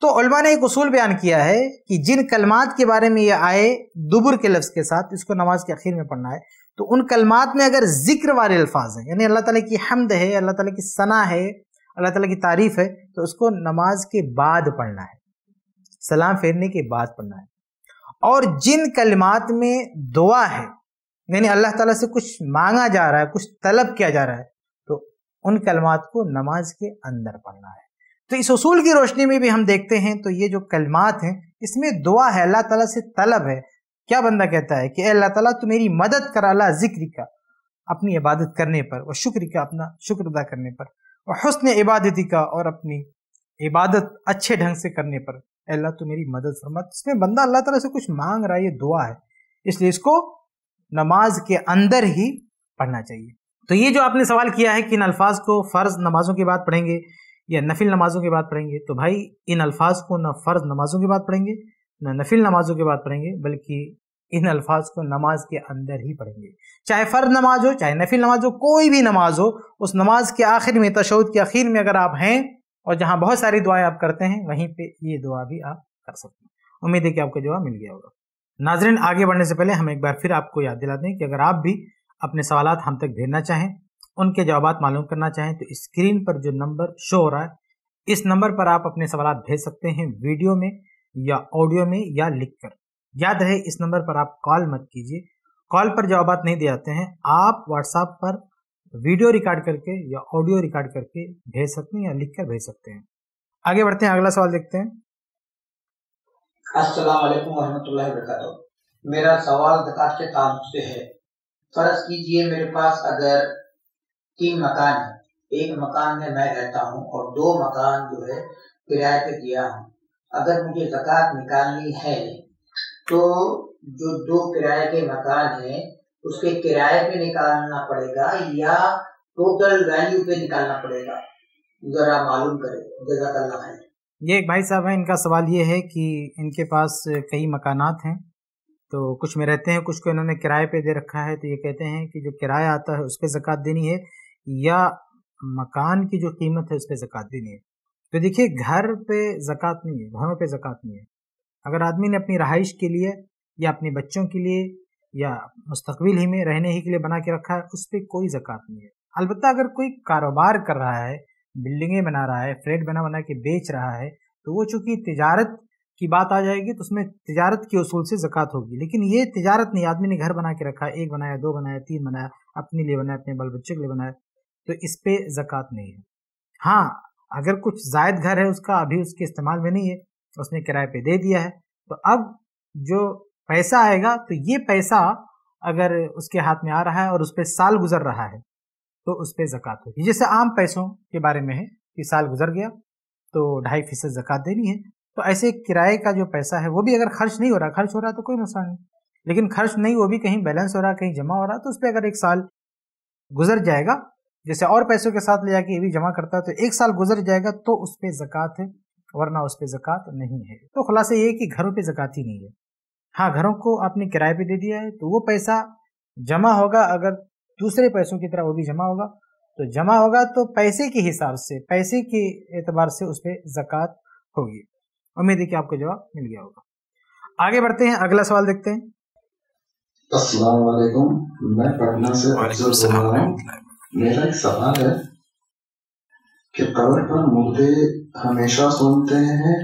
तो उलमा ने एक उसूल बयान किया है कि जिन कलमात के बारे में ये आए दुबर के लफ्ज़ के साथ इसको नमाज के आखिर में पढ़ना है तो उन कलमात में अगर जिक्र वाले अल्फाज हैं यानी अल्लाह ताला की हमद है अल्लाह ताला की सना है अल्लाह ताला की तारीफ़ है तो उसको नमाज के बाद पढ़ना है सलाम फेरने के बाद पढ़ना है और जिन कलमात में दुआ है यानी अल्लाह ताला से कुछ मांगा जा रहा है कुछ तलब किया जा रहा है तो उन कलमात को नमाज के अंदर पढ़ना है तो इस उसूल की रोशनी में भी हम देखते हैं तो ये जो कलमात हैं इसमें दुआ है अल्लाह ताला से तलब है क्या बंदा कहता है कि अल्लाह ताला तू मेरी मदद कर अला जिक्र का अपनी इबादत करने पर और शुक्र का अपना शुक्र अदा करने पर और हसन इबादती का और अपनी इबादत अच्छे ढंग से करने पर अल्लाह तो मेरी मदद फरमा तो इसमें बंदा अल्लाह तला से कुछ मांग रहा है ये दुआ है इसलिए इसको नमाज के अंदर ही पढ़ना चाहिए तो ये जो आपने सवाल किया है कि इन अल्फाज को फ़र्ज़ नमाजों के बाद पढ़ेंगे या नफिल नमाजों के बाद पढ़ेंगे तो भाई इन अल्फाज को ना फ़र्ज़ नमाजों के बाद पढ़ेंगे ना नफिल नमाजों के बाद पढ़ेंगे बल्कि इन अल्फाज को नमाज के अंदर ही पढ़ेंगे चाहे फर्ज नमाज हो चाहे नफिल नमाज हो कोई भी नमाज हो उस नमाज के आखिर में तशद के आखिर में अगर आप हैं और जहाँ बहुत सारी दुआएं आप करते हैं वहीं पर ये दुआ भी आप कर सकते हैं उम्मीद है कि आपको जवाब मिल गया होगा नाजरन आगे बढ़ने से पहले हम एक बार फिर आपको याद दिलाते हैं कि अगर आप भी अपने सवाल हम तक भेजना चाहें उनके जवाब मालूम करना चाहें तो स्क्रीन पर जो नंबर शो हो रहा है इस नंबर पर आप अपने सवाल भेज सकते हैं वीडियो में या ऑडियो में या लिख कर याद रहे इस नंबर पर आप कॉल मत कीजिए कॉल पर जवाब नहीं दिए जाते हैं आप व्हाट्सएप पर वीडियो रिकॉर्ड करके या ऑडियो रिकॉर्ड करके भेज सकते हैं या लिख कर भेज सकते हैं आगे बढ़ते हैं अगला सवाल देखते हैं अस्सलाम मेरा सवाल के काम से है फर्ज कीजिए मेरे पास अगर तीन मकान है एक मकान में मैं रहता हूँ और दो मकान जो है किराए पे दिया हूँ अगर मुझे जक़ात निकालनी है तो जो दो किराए के मकान है उसके किराए पे निकालना पड़ेगा या टोटल वैल्यू पे निकालना पड़ेगा जरा मालूम करें जजाकल्ला है ये एक भाई साहब है इनका सवाल ये है कि इनके पास कई मकानात हैं तो कुछ में रहते हैं कुछ को इन्होंने किराए पे दे रखा है तो ये कहते हैं कि जो किराया आता है उस पर जक़ात देनी है या मकान की जो कीमत है उस पर ज़क़़त भी नहीं है तो देखिए घर पे ज़क़़त नहीं है घरों पे ज़क़़त नहीं है अगर आदमी ने अपनी रहाइश के लिए या अपने बच्चों के लिए या मुस्तबिल ही में रहने ही के लिए बना के रखा है उस पर कोई ज़क़़त नहीं है अलबत्त अगर कोई कारोबार कर रहा है बिल्डिंगें बना रहा है फ्लैट बना बना के बेच रहा है तो वो चूंकि तजारत की बात आ जाएगी तो उसमें तजारत के असूल से ज़क़़त होगी लेकिन ये तजारत नहीं आदमी ने घर बना के रखा है एक बनाया दो बनाया तीन बनाया अपने लिए बनाया अपने बाल बच्चे के लिए बनाया तो इस पर जक़ात नहीं है हाँ अगर कुछ जायद घर है उसका अभी उसके इस्तेमाल में नहीं है उसने किराए पे दे दिया है तो अब जो पैसा आएगा तो ये पैसा अगर उसके हाथ में आ रहा है और उस पर साल गुजर रहा है तो उस पर जक़ात होगी जैसे आम पैसों के बारे में है कि साल गुजर गया तो ढाई फीसद जक़ात देनी है तो ऐसे किराए का जो पैसा है वो भी अगर खर्च नहीं हो रहा खर्च हो रहा तो कोई नुकसान नहीं लेकिन खर्च नहीं वो भी कहीं बैलेंस हो रहा कहीं जमा हो रहा तो उस पर अगर एक साल गुजर जाएगा जैसे और पैसों के साथ ले जाके ये भी जमा करता है तो एक साल गुजर जाएगा तो उस पर जक़ात है वरना उस पर जक़ात नहीं है तो खुलासा ये है कि घरों पर जक़ात ही नहीं है हाँ घरों को आपने किराए पे दे दिया है तो वो पैसा जमा होगा अगर दूसरे पैसों की तरह वो भी जमा होगा तो जमा होगा तो पैसे के हिसाब से पैसे के एतबार से उस पर जक़ात होगी उम्मीद है कि आपको जवाब मिल गया होगा आगे बढ़ते हैं अगला सवाल देखते हैं मैं पटना से मेरा एक सवाल है कि कबर पर मुर्दे हमेशा सुनते हैं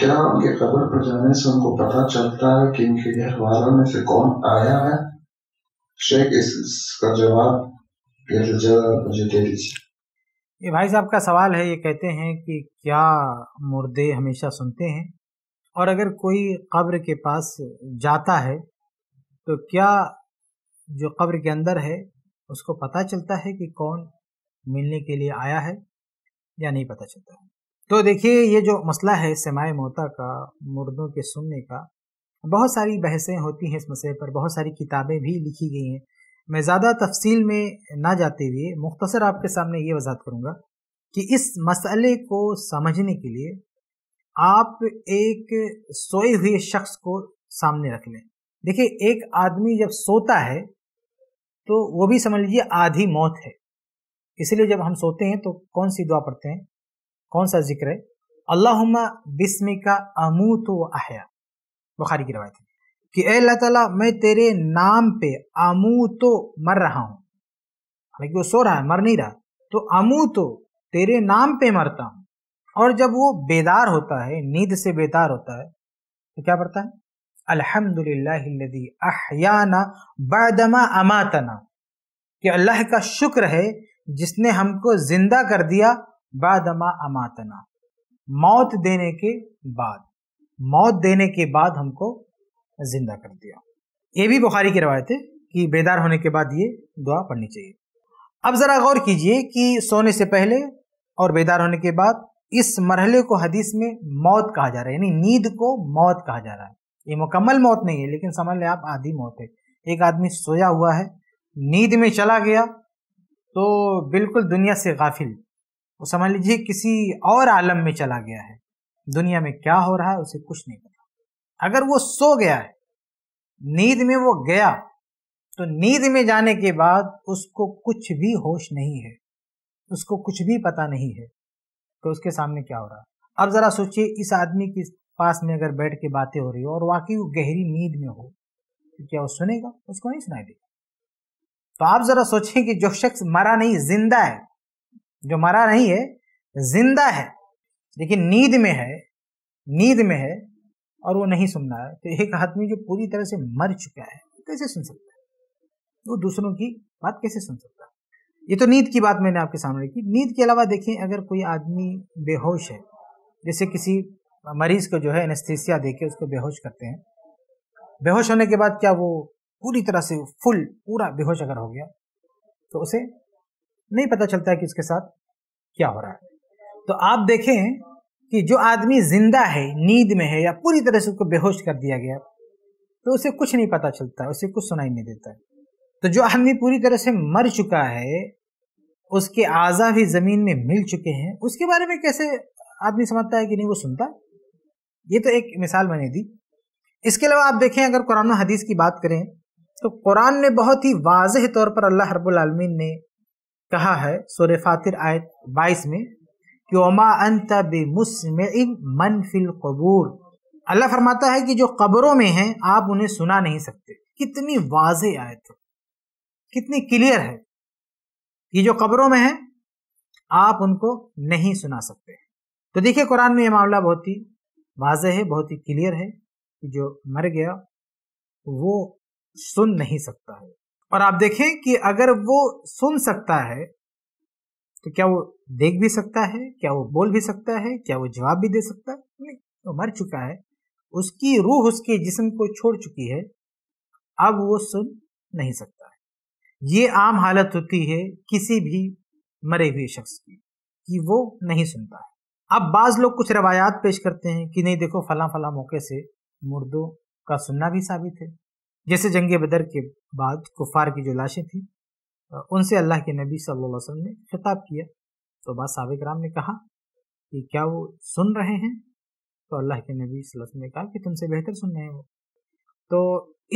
क्या उनके कबर पर जाने से उनको पता चलता है कि इनके घर वालों में से कौन आया है शेख इस, इसका जवाब मुझे दे दीजिए ये भाई साहब का सवाल है ये कहते हैं कि क्या मुर्दे हमेशा सुनते हैं और अगर कोई कब्र के पास जाता है तो क्या जो कब्र के अंदर है उसको पता चलता है कि कौन मिलने के लिए आया है या नहीं पता चलता है तो देखिए ये जो मसला है समाय मोता का मुर्दों के सुनने का बहुत सारी बहसें होती हैं इस मसले पर बहुत सारी किताबें भी लिखी गई हैं मैं ज़्यादा तफसील में ना जाते हुए मुख्तसर आपके सामने ये वजात करूँगा कि इस मसले को समझने के लिए आप एक सोए हुए शख्स को सामने रख लें देखिए एक आदमी जब सोता है तो वो भी समझ लीजिए आधी मौत है इसलिए जब हम सोते हैं तो कौन सी दुआ पढ़ते हैं कौन सा जिक्र है अल्लाह बिस्म का अमू तो आहया बुखारी की रवायत है कि अल्लाह तला मैं तेरे नाम पे अमू तो मर रहा हूँ हालांकि वो सो रहा है मर नहीं रहा तो अमू तो तेरे नाम पे मरता हूँ और जब वो बेदार होता है नींद से बेदार होता है तो क्या पड़ता है अल्हम्दुलिल्लाहिल्लज़ी अहयाना बदमा अमातना कि अल्लाह का शुक्र है जिसने हमको ज़िंदा कर दिया बदमा अमातना मौत देने के बाद मौत देने के बाद हमको ज़िंदा कर दिया ये भी बुखारी की रवायत है कि बेदार होने के बाद ये दुआ पढ़नी चाहिए अब ज़रा गौर कीजिए कि सोने से पहले और बेदार होने के बाद इस मरहले को हदीस में मौत कहा जा रहा है यानी नींद को मौत कहा जा रहा है ये मुकम्मल मौत नहीं है लेकिन समझ लें आप आधी मौत है एक आदमी सोया हुआ है नींद में चला गया तो बिल्कुल दुनिया से गाफिल वो समझ लीजिए किसी और आलम में चला गया है दुनिया में क्या हो रहा है उसे कुछ नहीं पता अगर वो सो गया है नींद में वो गया तो नींद में जाने के बाद उसको कुछ भी होश नहीं है उसको कुछ भी पता नहीं है तो उसके सामने क्या हो रहा है अब ज़रा सोचिए इस आदमी की पास में अगर बैठ के बातें हो रही हो और वाकई वो गहरी नींद में हो तो क्या वो सुनेगा उसको नहीं सुनाई देगा तो आप जरा सोचें कि जो शख्स मरा नहीं जिंदा है जो मरा नहीं है जिंदा है लेकिन नींद में है नींद में है और वो नहीं सुन रहा है तो एक आदमी जो पूरी तरह से मर चुका है कैसे सुन सकता है वो दूसरों की बात कैसे सुन सकता है ये तो नींद की बात मैंने आपके सामने की नींद के अलावा देखें अगर कोई आदमी बेहोश है जैसे किसी मरीज़ को जो है एनेस्थीसिया देके उसको बेहोश करते हैं बेहोश होने के बाद क्या वो पूरी तरह से फुल पूरा बेहोश अगर हो गया तो उसे नहीं पता चलता है कि उसके साथ क्या हो रहा है तो आप देखें कि जो आदमी जिंदा है नींद में है या पूरी तरह से उसको बेहोश कर दिया गया तो उसे कुछ नहीं पता चलता उसे कुछ सुनाई नहीं देता है तो जो आदमी पूरी तरह से मर चुका है उसके आज़ा भी ज़मीन में मिल चुके हैं उसके बारे में कैसे आदमी समझता है कि नहीं वो सुनता है ये तो एक मिसाल मैंने दी इसके अलावा आप देखें अगर कुरान हदीस की बात करें तो कुरान ने बहुत ही वाज तौर पर अल्लाह रबालमीन ने कहा है सोरे फातिर आयत बाईस में कि ओमा अंत मन फिल कबूर अल्लाह फरमाता है कि जो कब्रों में हैं आप उन्हें सुना नहीं सकते कितनी वाज आयत है कितनी क्लियर है ये जो कब्रों में है आप उनको नहीं सुना सकते तो देखिए कुरान में यह मामला बहुत ही वाज है बहुत ही क्लियर है कि जो मर गया वो सुन नहीं सकता है और आप देखें कि अगर वो सुन सकता है तो क्या वो देख भी सकता है क्या वो बोल भी सकता है क्या वो जवाब भी दे सकता है नहीं वो मर चुका है उसकी रूह उसके जिसम को छोड़ चुकी है अब वो सुन नहीं सकता है ये आम हालत होती है किसी भी मरे हुए शख्स की कि वो नहीं सुनता है अब बाज लोग कुछ रवायात पेश करते हैं कि नहीं देखो फला फला मौके से मुर्दों का सुनना भी साबित है जैसे जंग बदर के बाद कुफार की जो लाशें थी उनसे अल्लाह के नबी सल्लल्लाहु अलैहि वसल्लम ने खिताब किया तो बाद सबक राम ने कहा कि क्या वो सुन रहे हैं तो अल्लाह के नबी वसल्लम ने कहा कि तुमसे बेहतर सुन रहे हो तो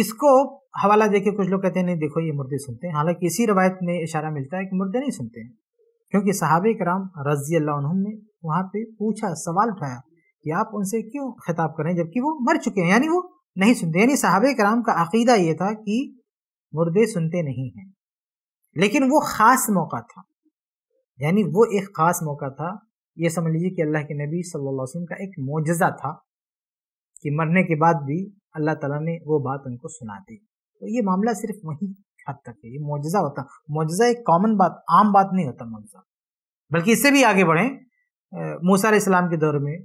इसको हवाला देके कुछ लोग कहते हैं नहीं देखो ये मुर्दे सुनते हैं हालांकि इसी रवायत में इशारा मिलता है कि मुर्दे नहीं सुनते हैं क्योंकि साहब कराम रजी अल्लाह ने वहाँ पे पूछा सवाल उठाया कि आप उनसे क्यों खिताब करें जबकि वो मर चुके हैं यानी वो नहीं सुनते यानी साहब कराम का अकीदा ये था कि मुर्दे सुनते नहीं हैं लेकिन वो ख़ास मौका था यानी वो एक ख़ास मौका था ये समझ लीजिए कि अल्लाह के नबी सल्लल्लाहु अलैहि वसल्लम का एक मोजज़ा था कि मरने के बाद भी अल्लाह ताला ने वो बात उनको सुना दी तो ये मामला सिर्फ वहीं हद तक है ये मोजज़ा होता मोजज़ा एक कॉमन बात आम बात नहीं होता मोजज़ा बल्कि इससे भी आगे बढ़ें मूसा इस्लाम के दौर में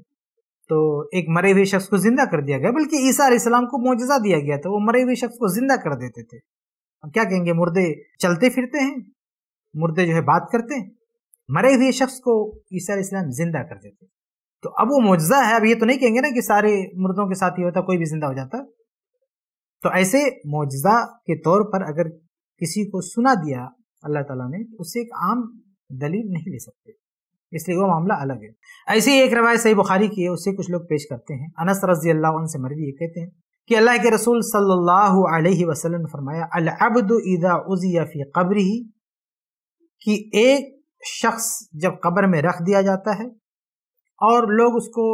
तो एक मरे हुए शख्स को जिंदा कर दिया गया बल्कि ईसा इस्लाम को मुआजा दिया गया था तो वो मरे हुए शख्स को जिंदा कर देते थे क्या कहेंगे मुर्दे चलते फिरते हैं मुर्दे जो है बात करते हैं मरे हुए शख्स को ईसा इस्लाम जिंदा कर देते तो अब वो मुआजा है अब ये तो नहीं कहेंगे ना कि सारे मुर्दों के साथ ही होता कोई भी जिंदा हो जाता तो ऐसे मुआजा के तौर पर अगर किसी को सुना दिया अल्लाह ताला ने तो उसे एक आम दलील नहीं ले सकते इसलिए वो मामला अलग है ऐसी एक रवायत सही बुखारी की है उससे कुछ लोग पेश करते हैं अनस रजी अल्लाह से मरवी ये कहते हैं कि अल्लाह के रसूल सल्लल्लाहु अलैहि वसल्लम ने फरमाया अलअब्द इदा उजिया फी कब्र ही कि एक शख्स जब कब्र में रख दिया जाता है और लोग उसको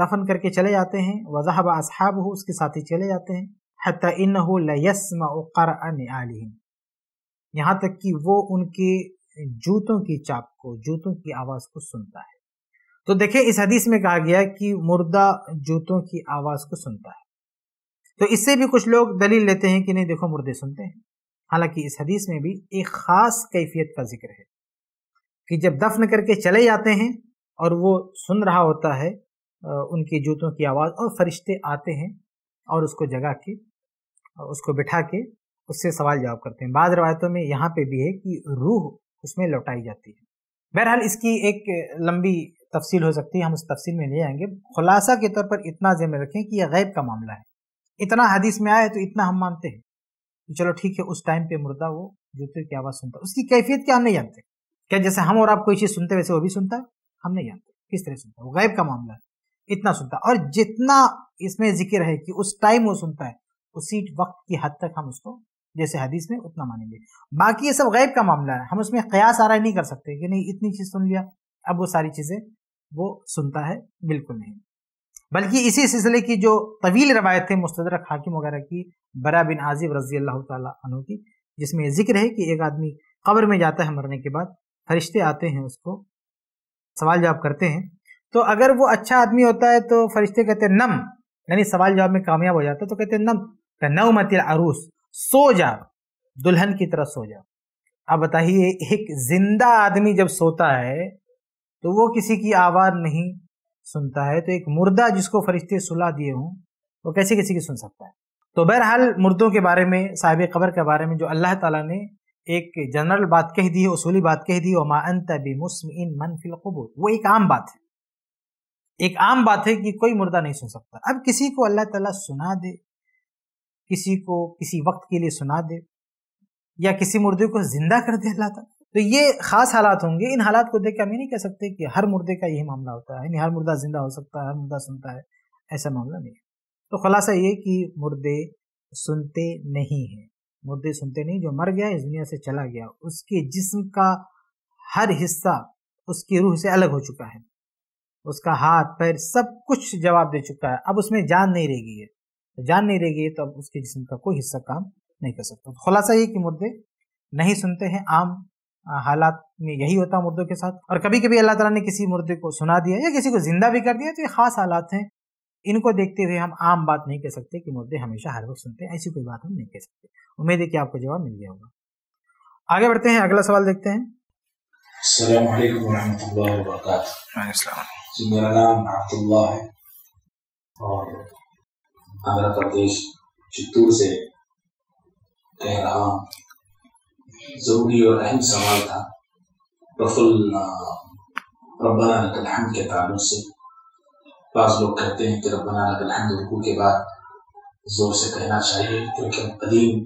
दफन करके चले जाते हैं वजहब असहाब हो उसके साथ ही चले जाते हैं हत इन लयस्म कर यहाँ तक कि वो उनके जूतों की चाप को जूतों की आवाज को सुनता है तो देखें इस हदीस में कहा गया कि मुर्दा जूतों की आवाज को सुनता है तो इससे भी कुछ लोग दलील लेते हैं कि नहीं देखो मुर्दे सुनते हैं हालांकि इस हदीस में भी एक खास कैफियत का जिक्र है कि जब दफन करके चले जाते हैं और वो सुन रहा होता है उनकी जूतों की आवाज़ और फरिश्ते आते हैं और उसको जगा के उसको बिठा के उससे सवाल जवाब करते हैं बाद रवायतों में यहाँ पे भी है कि रूह उसमें लौटाई जाती है बहरहाल इसकी एक लंबी तफसील हो सकती है हम उस तफसील में ले आएंगे खुलासा के तौर पर इतना जहन रखें कि यह गैब का मामला है इतना हदीस में आया है तो इतना हम मानते हैं कि चलो ठीक है उस टाइम पे मुर्दा वो जूते की आवाज़ सुनता उसकी कैफियत क्या हम नहीं जानते क्या जैसे हम और आप कोई चीज़ सुनते वैसे वो भी सुनता है हम नहीं जानते किस तरह सुनता है वो गैब का मामला है इतना सुनता है और जितना इसमें जिक्र है कि उस टाइम वो सुनता है उसी वक्त की हद तक हम उसको जैसे हदीस में उतना मानेंगे बाकी ये सब गैब का मामला है हम उसमें कयास आरा नहीं कर सकते कि नहीं इतनी चीज़ सुन लिया अब वो सारी चीज़ें वो सुनता है बिल्कुल नहीं बल्कि इसी सिलसिले की जो तवील रवायत है मुस्तरक हाकिम वगैरह की बरा बिन आजिब रजी अल्लाह तु की जिसमें जिक्र है कि एक आदमी कब्र में जाता है मरने के बाद फरिश्ते आते हैं उसको सवाल जवाब करते हैं तो अगर वो अच्छा आदमी होता है तो फरिश्ते कहते हैं नम यानी सवाल जवाब में कामयाब हो जाता है तो कहते हैं नम नव मतिल सो जाओ दुल्हन की तरह सो जाओ आप बताइए एक जिंदा आदमी जब सोता है तो वो किसी की आवाज़ नहीं सुनता है तो एक मुर्दा जिसको फरिश्ते सुला दिए हों वो कैसे किसी की सुन सकता है तो बहरहाल मुर्दों के बारे में साहिब कबर के बारे में जो अल्लाह ताला ने एक जनरल बात कह दी है उसूली बात कह दी वमा अंत बी कबूर वो एक आम बात है एक आम बात है कि कोई मुर्दा नहीं सुन सकता अब किसी को अल्लाह ताला सुना दे किसी को किसी वक्त के लिए सुना दे या किसी मुर्दे को जिंदा कर दे अल्लाह तक तो ये खास हालात होंगे इन हालात को देख के हम ये नहीं कह सकते कि हर मुर्दे का यही मामला होता है यानी हर मुर्दा जिंदा हो सकता है हर मुर्दा सुनता है ऐसा मामला नहीं तो खुलासा ये कि मुर्दे सुनते नहीं हैं मुर्दे सुनते नहीं जो मर गया इस दुनिया से चला गया उसके जिस्म का हर हिस्सा उसकी रूह से अलग हो चुका है उसका हाथ पैर सब कुछ जवाब दे चुका है अब उसमें जान नहीं रह गई है जान नहीं रहेगी तो अब उसके जिसम का कोई हिस्सा काम नहीं कर सकता तो खुलासा ये कि मुद्दे नहीं सुनते हैं आम हालात में यही होता मुर्दों के साथ और कभी कभी अल्लाह ताला ने किसी मुर्दे को सुना दिया या किसी को जिंदा भी कर दिया तो ये खास हालात हैं इनको देखते हुए हम आम बात नहीं कह सकते कि मुर्दे हमेशा हर वक्त सुनते हैं ऐसी कोई बात हम नहीं कह सकते उम्मीद है कि आपको जवाब मिल गया होगा आगे बढ़ते हैं अगला सवाल देखते हैं मेरा नाम अब्दुल्ला है और आंध्र प्रदेश चित्तूर से कह रहा हूँ जरूरी और अहम सवाल था प्रफुल्ल रब्बाना के ताल्लुक से बाज लोग कहते हैं कि रबना नकल रुकू के बाद जोर से कहना चाहिए क्योंकि हम कदीम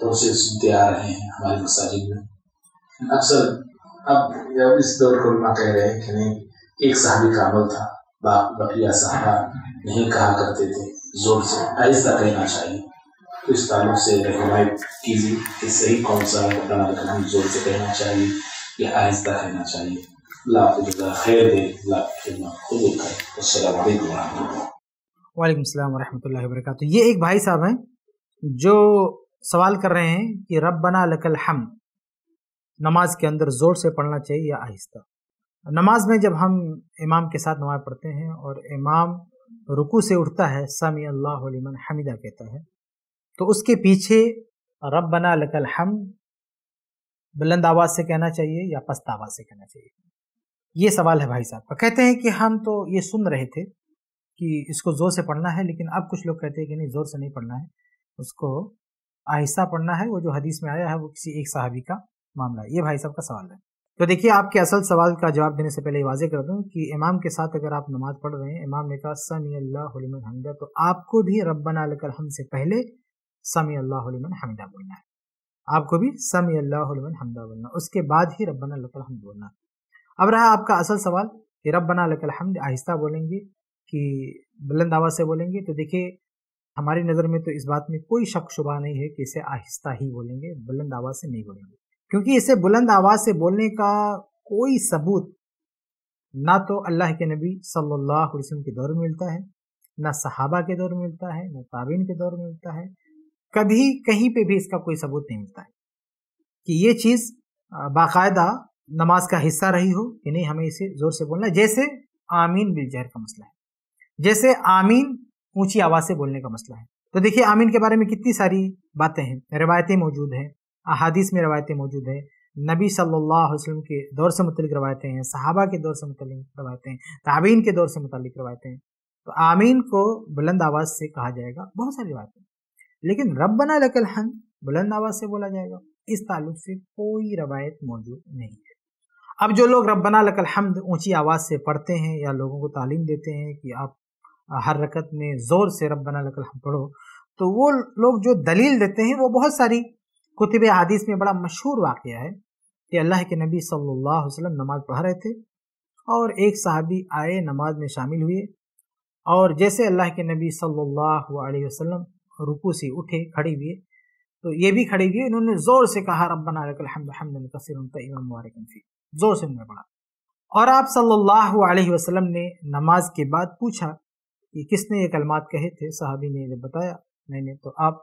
तौर से सुनते आ रहे हैं हमारे मसाजिद में अक्सर अब जब इस दौर को माँ कह रहे हैं कि नहीं एक साहबी का अमल था बाप बकिया साहबा नहीं कहा करते थे जोर से आहिस्ता कहना चाहिए तो इस ताल्लुक से रहनुमाई कीजिए कि सही कौन सा कपड़ा रखना जोर से कहना चाहिए या आहिस्ता कहना चाहिए वालेकुम अस्सलाम वरहमतुल्लाहि वबरकातु ये एक भाई साहब हैं जो सवाल कर रहे हैं कि रब बना लकल हम नमाज के अंदर ज़ोर से पढ़ना चाहिए या आहिस्ता नमाज में जब हम इमाम के साथ नमाज पढ़ते हैं और इमाम रुकू से उठता है समी अल्लाह लिमन हमिदा कहता है तो उसके पीछे रब बना लकल हम बुलंद आवाज़ से कहना चाहिए या पस्त आवाज़ से कहना चाहिए ये सवाल है भाई साहब का कहते हैं कि हम तो ये सुन रहे थे कि इसको ज़ोर से पढ़ना है लेकिन अब कुछ लोग कहते हैं कि नहीं ज़ोर से नहीं पढ़ना है उसको आहिस्ता पढ़ना है वो जो हदीस में आया है वो किसी एक साहबी का मामला है ये भाई साहब का सवाल है तो देखिए आपके असल सवाल का जवाब देने से पहले वाजे कर दूं कि इमाम के साथ अगर आप नमाज पढ़ रहे हैं इमाम ने कहा समी अल्लाह हमदा तो आपको भी रब्बना लकल हम से पहले समी अल्लाहमन हमदा बोलना है आपको भी समी अल्लाहमन हमदा बोलना उसके बाद ही रब्बना लकल हम बोलना अब रहा आपका असल सवाल कि रब्बना लकल हमद आहिस्ता बोलेंगे कि बुलंद आवाज़ से बोलेंगे तो देखिए हमारी नज़र में तो इस बात में कोई शक शुबा नहीं है कि इसे आहिस्ता ही बोलेंगे बुलंद आवाज़ से नहीं बोलेंगे क्योंकि इसे बुलंद आवाज से बोलने का कोई सबूत ना तो अल्लाह के नबी सल्लल्लाहु अलैहि वसल्लम के दौर में मिलता है ना सहाबा के दौर में मिलता है ना ताबीन के दौर में मिलता है कभी कहीं पे भी इसका कोई सबूत नहीं मिलता है कि ये चीज़ बाकायदा नमाज का हिस्सा रही हो कि नहीं हमें इसे ज़ोर से बोलना जैसे आमीन बिलजहर का मसला है जैसे आमीन ऊंची आवाज़ से बोलने का मसला है तो देखिए आमीन के बारे में कितनी सारी बातें हैं रिवायतें मौजूद हैं अहादीस में रवायतें मौजूद हैं नबी सल्लल्लाहु अलैहि वसल्लम के दौर से मुतलिक रवायतें हैं सहाबा के दौर से मुतलिक रवायतें हैं ताबीन के दौर से मुतलिक रवायतें हैं तो आमीन को बुलंद आवाज़ से कहा जाएगा बहुत सारी रवायतें लेकिन रबना लकल हम बुलंद आवाज़ से बोला जाएगा इस ताल्लुक से कोई रवायत मौजूद नहीं है अब जो लोग रबना लकल हमद ऊँची आवाज़ से पढ़ते हैं या लोगों को तालीम देते हैं कि आप हर रकत में ज़ोर से रबना लकल हम पढ़ो तो वो लोग जो दलील देते हैं वो बहुत सारी कुतब हदीस में बड़ा मशहूर वाक़ है कि अल्लाह के नबी सल्लल्लाहु अलैहि वसल्लम नमाज़ पढ़ा रहे थे और एक साहबी आए नमाज में शामिल हुए और जैसे अल्लाह के नबी सल्लल्लाहु अलैहि वसल्लम रुकू से उठे खड़े हुए तो ये भी खड़े हुए इन्होंने ज़ोर से कहा रब्बना रबनाफी ज़ोर से उन्होंने पढ़ा और आप सल्लल्लाहु अलैहि वसल्लम ने नमाज के बाद पूछा कि किसने ये कलमात कहे थे साहबी ने जब बताया मैंने तो आप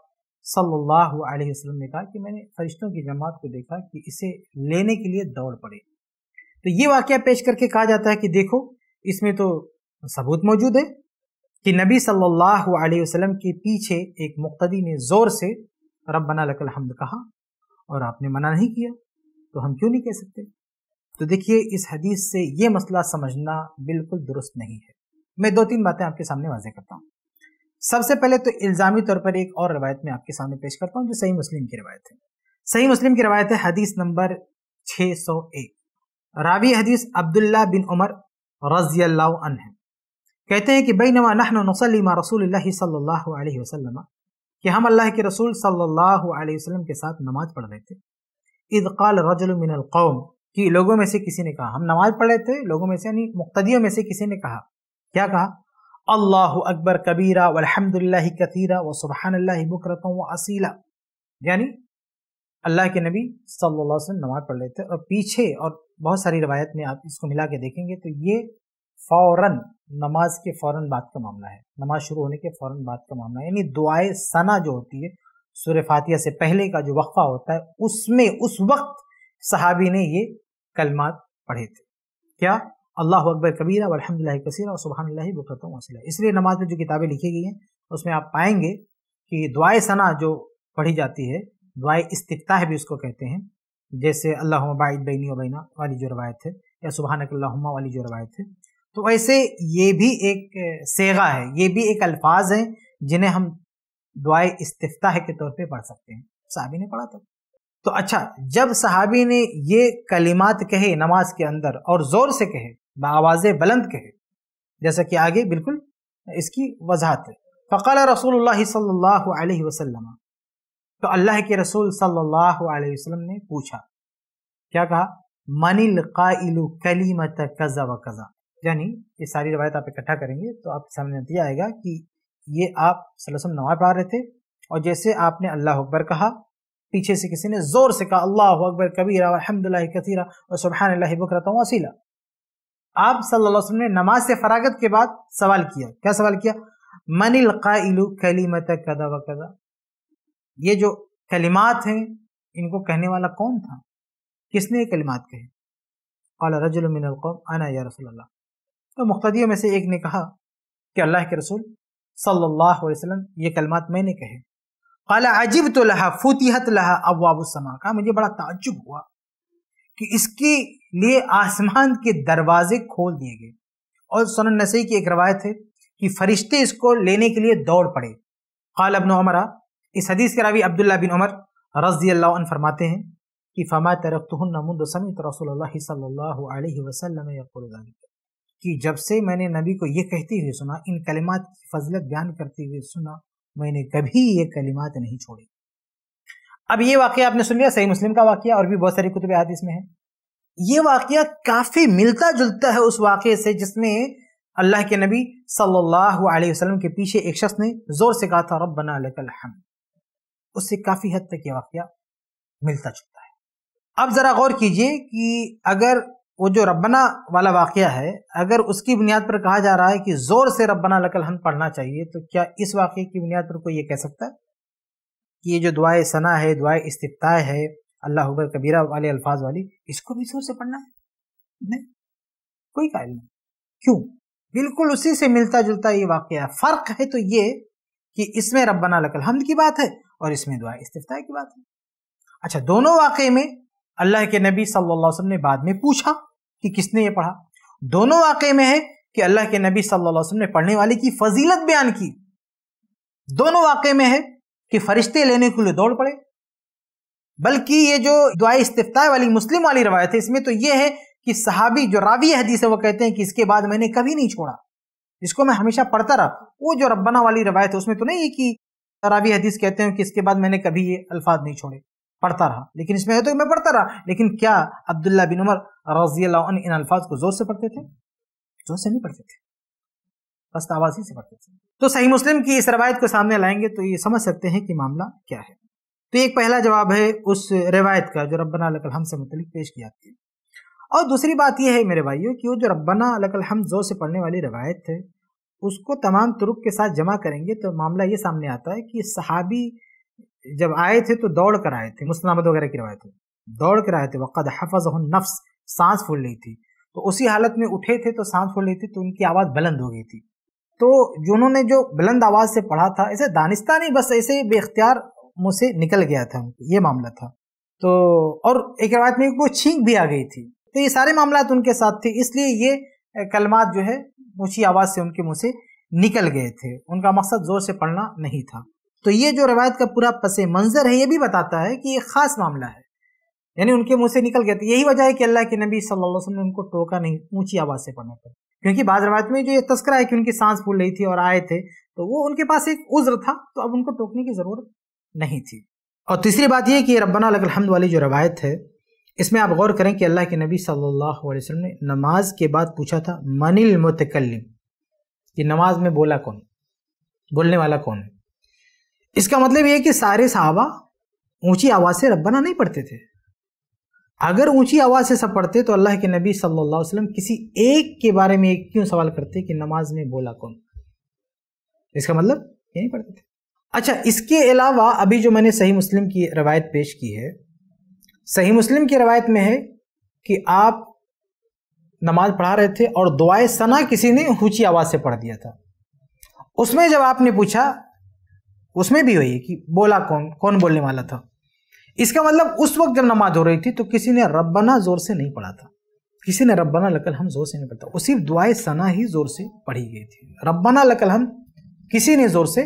सल्लल्लाहु अलैहि वसल्लम ने कहा कि मैंने फरिश्तों की जमात को देखा कि इसे लेने के लिए दौड़ पड़े तो ये वाक्य पेश करके कहा जाता है कि देखो इसमें तो सबूत मौजूद है कि नबी सल्लल्लाहु अलैहि वसल्लम के पीछे एक मुक्तदी ने ज़ोर से रब्बना लकल हमद कहा और आपने मना नहीं किया तो हम क्यों नहीं कह सकते तो देखिए इस हदीस से ये मसला समझना बिल्कुल दुरुस्त नहीं है मैं दो तीन बातें आपके सामने वाजे करता हूँ सबसे पहले तो इल्ज़ामी तौर पर एक और रवायत में आपके सामने पेश करता हूँ जो सही मुस्लिम की रवायत है सही मुस्लिम की रवायत है हदीस नंबर 601 रावी हदीस अब्दुल्ला बिन उमर रजी अल्लाह है कहते हैं कि बैनमा नहन नसलिमा रसूल सल्लल्लाहु अलैहि वसल्लम कि हम अल्लाह के रसूल सल्लल्लाहु अलैहि वसल्लम के साथ नमाज पढ़ रहे थे इद काल रजल मिनल कौम कि लोगों में से किसी ने कहा हम नमाज पढ़ रहे थे लोगों में से यानी मुख्तियों में से किसी ने कहा क्या कहा अल्लाह अकबर कबीरा वलहमदिल्ला कतीरा व सुबहानल्ला बकरत व असीला यानी अल्लाह के नबी सल्लल्लाहु अलैहि वसल्लम नमाज पढ़ लेते और पीछे और बहुत सारी रवायत में आप इसको मिला के देखेंगे तो ये फ़ौरन नमाज के फ़ौर बाद का मामला है नमाज शुरू होने के फ़ौर बाद का मामला है यानी दुआए सना जो होती है सूर्य फातिया से पहले का जो वक्फ़ा होता है उसमें उस वक्त सहाबी ने ये कलमात पढ़े थे क्या अल्लाह अकबर कबीरा अलहमदिल्ला कसीर और सुबहान अल्लाह वसीला इसलिए नमाज में जो किताबें लिखी गई हैं उसमें आप पाएंगे कि दुआए सना जो पढ़ी जाती है दुआए इस्तः भी उसको कहते हैं जैसे अल्लाह बाइद बैनी वबैना वाली जो रवायत है या सुबहान अल्लाहुम्मा वाली जो रवायत है तो ऐसे ये भी एक सेगा है ये भी एक अल्फाज हैं जिन्हें हम दुआए इस्तिफ्ताह के तौर पे पढ़ सकते हैं साहबी ने पढ़ा था तो अच्छा जब सहाबी ने ये कलिमात कहे नमाज के अंदर और ज़ोर से कहे बावाज़ बुलंद कहे जैसा कि आगे बिल्कुल इसकी वजाहत है फ़क़ल रसूल सल्ला वसलम तो अल्लाह के रसूल सल्लल्लाहु अलैहि ने पूछा क्या कहा मनिल काइलु कलीमत कज़ा व कज़ा यानी ये सारी रवायत आप इकट्ठा करेंगे तो आपके सामने नतीजा आएगा कि ये आप सलम नवाज पा रहे थे और जैसे आपने अल्लाह अकबर कहा पीछे से किसी ने ज़ोर से कहा अल्लाह अकबर कबीरा अलहमदिल्ला कथीरा और सुबह बकरा तो वसीला आप सल्लल्लाहु अलैहि वसल्लम ने नमाज से फरागत के बाद सवाल किया क्या सवाल किया मनिल काइलु कलीमत कदा व कदा ये जो कलिमात हैं इनको कहने वाला कौन था किसने ये कलिमात कहे कल रजुलमिनकौम अना या रसोल्ला तो मुख्तियों में से एक ने कहा कि अल्लाह के रसूल सल्लल्लाहु अलैहि वसल्लम ये कलमात मैंने कहे काला अजीब तो लहा फूतिहत लहा अवाबुलसमा का मुझे बड़ा ताज्जुब हुआ कि इसकी लिए आसमान के दरवाजे खोल दिए गए और सोन नसई की एक रवायत है कि फरिश्ते इसको लेने के लिए दौड़ पड़े खाल अबन उमरा हाँ। इस हदीस के रावी अब्दुल्ला बिन उमर रजी अल्लाह फरमाते हैं कि फमा तरक्त कि जब से मैंने नबी को यह कहते हुए सुना इन कलिमात की फजलत बयान करते हुए सुना मैंने कभी ये कलिमात नहीं छोड़े अब ये वाक्य आपने सुन लिया सही मुस्लिम का वाक्य और भी बहुत सारी कुतुब आदि इसमें है ये वाक़ काफ़ी मिलता जुलता है उस वाक़े से जिसमें अल्लाह के नबी सल्लल्लाहु अलैहि वसल्लम के पीछे एक शख्स ने ज़ोर से कहा था रब्बना लकल हम उससे काफ़ी हद तक ये वाक़ मिलता जुलता है अब ज़रा गौर कीजिए कि अगर वो जो रबना वाला वाक़ है अगर उसकी बुनियाद पर कहा जा रहा है कि ज़ोर से रबना लकल हम पढ़ना चाहिए तो क्या इस वाक़े की बुनियाद पर कोई ये कह सकता है कि ये जो दुआ सना है दुआ इस्ताह है अल्लाह अकबर कबीरा वाले अल्फाज वाली इसको भी जोर से पढ़ना है नहीं कोई कायल नहीं क्यों बिल्कुल उसी से मिलता जुलता ये वाक्य है फ़र्क है तो ये कि इसमें रब्बना लकल हमद की बात है और इसमें दुआ इस्तः की बात है अच्छा दोनों वाक्य में अल्लाह के नबी सल्लल्लाहु अलैहि वसल्लम ने बाद में पूछा कि किसने ये पढ़ा दोनों वाक्य में है कि अल्लाह के नबी सल्लल्लाहु अलैहि वसल्लम ने पढ़ने वाले की फजीलत बयान की दोनों वाक़े में है कि फरिश्ते लेने के लिए दौड़ पड़े बल्कि ये जो दुआई इस्तफ़ा वाली मुस्लिम वाली रवायत है इसमें तो ये है कि सहाबी जो रावी हदीस है वो कहते हैं कि इसके बाद मैंने कभी नहीं छोड़ा जिसको मैं हमेशा पढ़ता रहा वो जो रब्बना वाली रवायत है उसमें तो नहीं है कि रावी हदीस कहते हैं कि इसके बाद मैंने कभी ये अल्फाज नहीं छोड़े पढ़ता रहा लेकिन इसमें है तो मैं पढ़ता रहा लेकिन क्या अब्दुल्ला बिन उमर रजी इन अल्फाज को ज़ोर से पढ़ते थे ज़ोर से नहीं पढ़ते थे बस आवाज़ ही से पढ़ते थे तो सही मुस्लिम की इस रवायत को सामने लाएंगे तो ये समझ सकते हैं कि मामला क्या है तो एक पहला जवाब है उस रिवायत का जो रब्बना अलकल हम से मतलब पेश की जाती है और दूसरी बात यह है मेरे भाइयों कि वो जो रब्बना अलकल हम जो से पढ़ने वाली रवायत है उसको तमाम तुरुक के साथ जमा करेंगे तो मामला ये सामने आता है कि सहाबी जब आए थे तो दौड़ कर आए थे मुस्लिम वगैरह की रवायत दौड़ कर आए थे वक़द हफज नफ्स सांस फूल रही थी तो उसी हालत में उठे थे तो सांस फूल रही थी तो उनकी आवाज़ बुलंद हो गई थी तो जिन्होंने जो बुलंद आवाज़ से पढ़ा था ऐसे दानिस्तानी बस ऐसे बेख्तियार मुँह से निकल गया था उनके ये मामला था तो और एक रवायत में उनको छींक भी आ गई थी तो ये सारे मामला उनके साथ थे इसलिए ये कलमात जो है ऊँची आवाज़ से उनके मुँह से निकल गए थे उनका मकसद ज़ोर से पढ़ना नहीं था तो ये जो रवायत का पूरा पस मंज़र है ये भी बताता है कि ये ख़ास मामला है यानी उनके मुंह से निकल गया था यही वजह है कि अल्लाह के नबी सल्लल्लाहु अलैहि वसल्लम ने उनको टोका नहीं ऊंची आवाज़ से पढ़ने पर क्योंकि बाद रवायत में जो ये तस्करा है कि उनकी सांस फूल रही थी और आए थे तो वो उनके पास एक उज्र था तो अब उनको टोकने की ज़रूरत नहीं थी और तीसरी बात यह कि रब्बाना अलहमद वाली जो रवायत है इसमें आप गौर करें कि अल्लाह के नबी सल्लल्लाहु अलैहि वसल्लम ने नमाज के बाद पूछा था मनिल मतकलम कि नमाज में बोला कौन बोलने वाला कौन है इसका मतलब ये कि सारे सहाबा ऊंची आवाज़ से रब्बाना नहीं पढ़ते थे अगर ऊंची आवाज़ से सब पढ़ते तो अल्लाह के नबी सल्ला वसलम किसी एक के बारे में क्यों सवाल करते कि नमाज में बोला कौन इसका मतलब ये नहीं पढ़ते थे अच्छा इसके अलावा अभी जो मैंने सही मुस्लिम की रवायत पेश की है सही मुस्लिम की रवायत में है कि आप नमाज पढ़ा रहे थे और दुआए सना किसी ने ऊंची आवाज़ से पढ़ दिया था उसमें जब आपने पूछा उसमें भी वही कि बोला कौन कौन बोलने वाला था इसका मतलब उस वक्त जब नमाज हो रही थी तो किसी ने रब्बना ज़ोर से नहीं पढ़ा था किसी ने रब्बना लकल हम ज़ोर से नहीं पढ़ता वो सिर्फ दुआए सना ही ज़ोर से पढ़ी गई थी रब्बना लकल हम किसी ने ज़ोर से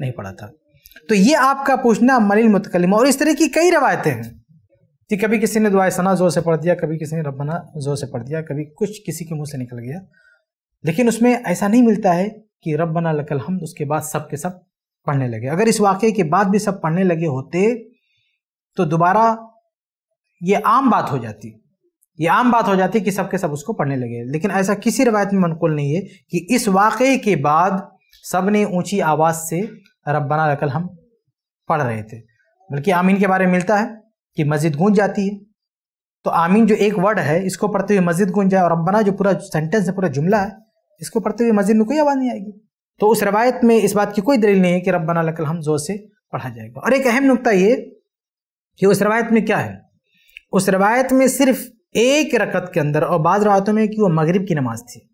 नहीं पढ़ा था तो ये आपका पूछना मलिल मुतकलमा और इस तरह की कई रवायतें हैं कि कभी किसी ने दुआ सना ज़ोर से पढ़ दिया कभी किसी ने रबना ज़ोर से पढ़ दिया कभी कुछ किसी के मुंह से निकल गया लेकिन उसमें ऐसा नहीं मिलता है कि रबना लकल हम उसके बाद सब के सब पढ़ने लगे अगर इस वाक़े के बाद भी सब पढ़ने लगे होते तो दोबारा ये आम बात हो जाती ये आम बात हो जाती कि सब के सब उसको पढ़ने लगे लेकिन ऐसा किसी रवायत में मनकुल नहीं है कि इस वाक़े के बाद सब ने ऊँची आवाज़ से रब्बाना लकल हम पढ़ रहे थे बल्कि आमीन के बारे में मिलता है कि मस्जिद गूंज जाती है तो आमीन जो एक वर्ड है इसको पढ़ते हुए मस्जिद गूंज जाए और रब्बाना जो पूरा सेंटेंस है पूरा जुमला है इसको पढ़ते हुए मस्जिद में कोई आवाज़ नहीं आएगी तो उस रवायत में इस बात की कोई दलील नहीं है कि रब्बाना लकल हम जोर से पढ़ा जाएगा और एक अहम नुकता ये कि उस रवायत में क्या है उस रवायत में सिर्फ एक रकत के अंदर और बाद रवायतों में कि वो मगरिब की नमाज थी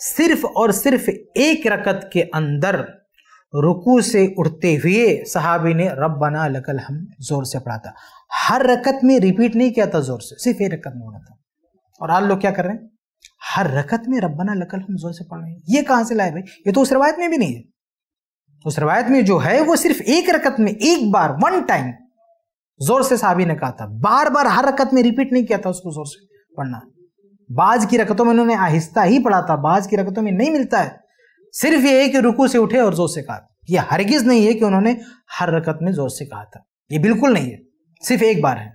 सिर्फ और सिर्फ एक रकत के अंदर रुकू से उठते हुए सहाबी ने रब बना लकल हम जोर से पढ़ा था हर रकत में रिपीट नहीं किया था जोर से सिर्फ एक रकत में पढ़ा था और आज लोग क्या कर रहे हैं हर रकत में रबना लकल हम जोर से पढ़ रहे हैं ये कहां से लाए भाई ये तो उस रवायत में भी नहीं है उस रवायत में जो है वो सिर्फ एक रकत में एक बार वन टाइम जोर से साहबी ने कहा था बार बार हर रकत में रिपीट नहीं किया था उसको जोर से पढ़ना बाज की रकतों में उन्होंने आहिस्ता ही पढ़ा था बाज की रकतों में नहीं मिलता है सिर्फ ये है कि रुकू से उठे और जोर से कहा यह हरगिज नहीं है कि उन्होंने हर रकत में जोर से कहा था ये बिल्कुल नहीं है सिर्फ एक बार है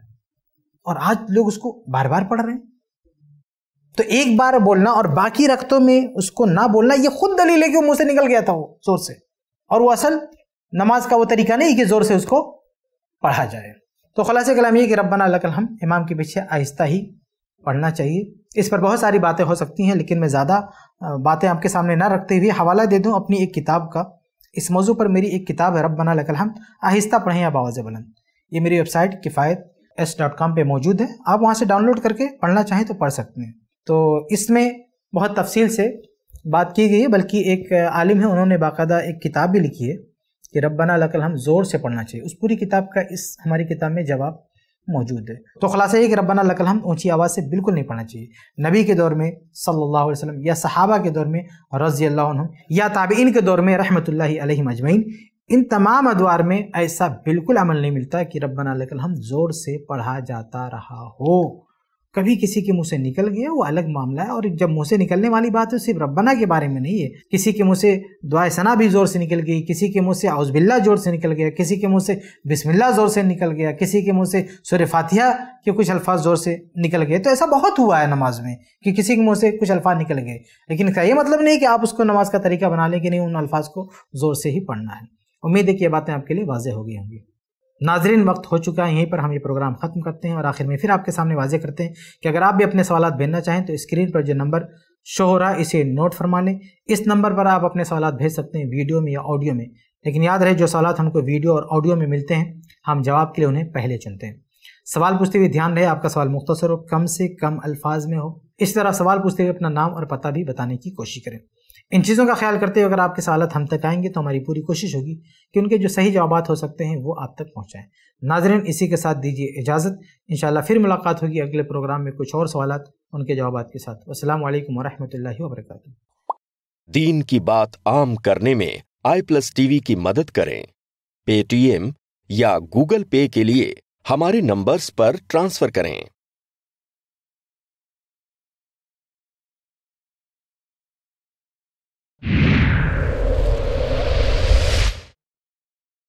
और आज लोग उसको बार बार पढ़ रहे हैं तो एक बार बोलना और बाकी रक्तों में उसको ना बोलना ये खुद दलील है कि वो मुंह से निकल गया था वो जोर से और वो असल नमाज का वो तरीका नहीं कि ज़ोर से उसको पढ़ा जाए तो खलासे कलाम ये कि रब्बना लकल हम इमाम के पीछे आहिस्ता ही पढ़ना चाहिए इस पर बहुत सारी बातें हो सकती हैं लेकिन मैं ज़्यादा बातें आपके सामने ना रखते हुए हवाला दे दूँ अपनी एक किताब का इस मौजू पर मेरी एक किताब है रब बना लकल हम आहिस्ता पढ़ें या आवाज़ बुलंद ये मेरी website Kifayat S dot com पर मौजूद है आप वहाँ से डाउनलोड करके पढ़ना चाहें तो पढ़ सकते हैं तो इसमें बहुत तफसील से बात की गई है बल्कि एक आलिम है उन्होंने बाकायदा एक किताब भी लिखी है कि रब बना लकल हम ज़ोर से पढ़ना चाहिए उस पूरी किताब का इस हमारी किताब में जवाब मौजूद है तो खलासा ये कि रबाना हम ऊँची आवाज़ से बिल्कुल नहीं पढ़ना चाहिए नबी के दौर में सल्लल्लाहु अलैहि वसल्लम या सहाबा के दौर में रज़ी अल्लाह या ताबीन के दौर में रहमतुल्ला मजमैन इन तमाम अदवार में ऐसा बिल्कुल अमल नहीं मिलता कि रबाना लकल हम ज़ोर से पढ़ा जाता रहा हो कभी किसी के मुंह से निकल गया वो अलग मामला है और जब मुंह से निकलने वाली बात है सिर्फ रब्बना के बारे में नहीं है किसी के मुंह से दुआ सना भी ज़ोर से निकल गई किसी के मुंह से आउजबिल्ला ज़ोर से निकल गया किसी के मुंह से बिस्मिल्ला ज़ोर से निकल गया किसी के मुंह से सुर फातिया के कुछ अल्फाज ज़ोर से निकल गए तो ऐसा बहुत हुआ है नमाज में कि किसी के मुँह से कुछ अल्फाज निकल गए लेकिन इसका ये मतलब नहीं कि आप उसको नमाज का तरीका बना लें कि नहीं उन अल्फाज को ज़ोर से ही पढ़ना है उम्मीद है कि ये बातें आपके लिए वाजह हो गई होंगी नाजरीन वक्त हो चुका है यहीं पर हम ये प्रोग्राम ख़त्म करते हैं और आखिर में फिर आपके सामने वाजे करते हैं कि अगर आप भी अपने सवाल भेजना चाहें तो स्क्रीन पर जो नंबर शो हो रहा है इसे नोट फरमा लें इस नंबर पर आप अपने सवाल भेज सकते हैं वीडियो में या ऑडियो में लेकिन याद रहे जो सवाल हमको वीडियो और ऑडियो में मिलते हैं हम जवाब के लिए उन्हें पहले चुनते हैं सवाल पूछते हुए ध्यान रहे आपका सवाल मुख्तसर हो कम से कम अल्फाज में हो इस तरह सवाल पूछते हुए अपना नाम और पता भी बताने की कोशिश करें इन चीज़ों का ख्याल करते हुए अगर आपके सवाल हम तक आएंगे तो हमारी पूरी कोशिश होगी कि उनके जो सही जवाब हो सकते हैं वो आप तक पहुँचाएँ नाजरन इसी के साथ दीजिए इजाज़त इन फिर मुलाकात होगी अगले प्रोग्राम में कुछ और सवाल उनके जवाब के साथ असल वरहमल वरक दीन की बात आम करने में आई प्लस टीवी की मदद करें पेटीएम या गूगल पे के लिए हमारे नंबर्स पर ट्रांसफ़र करें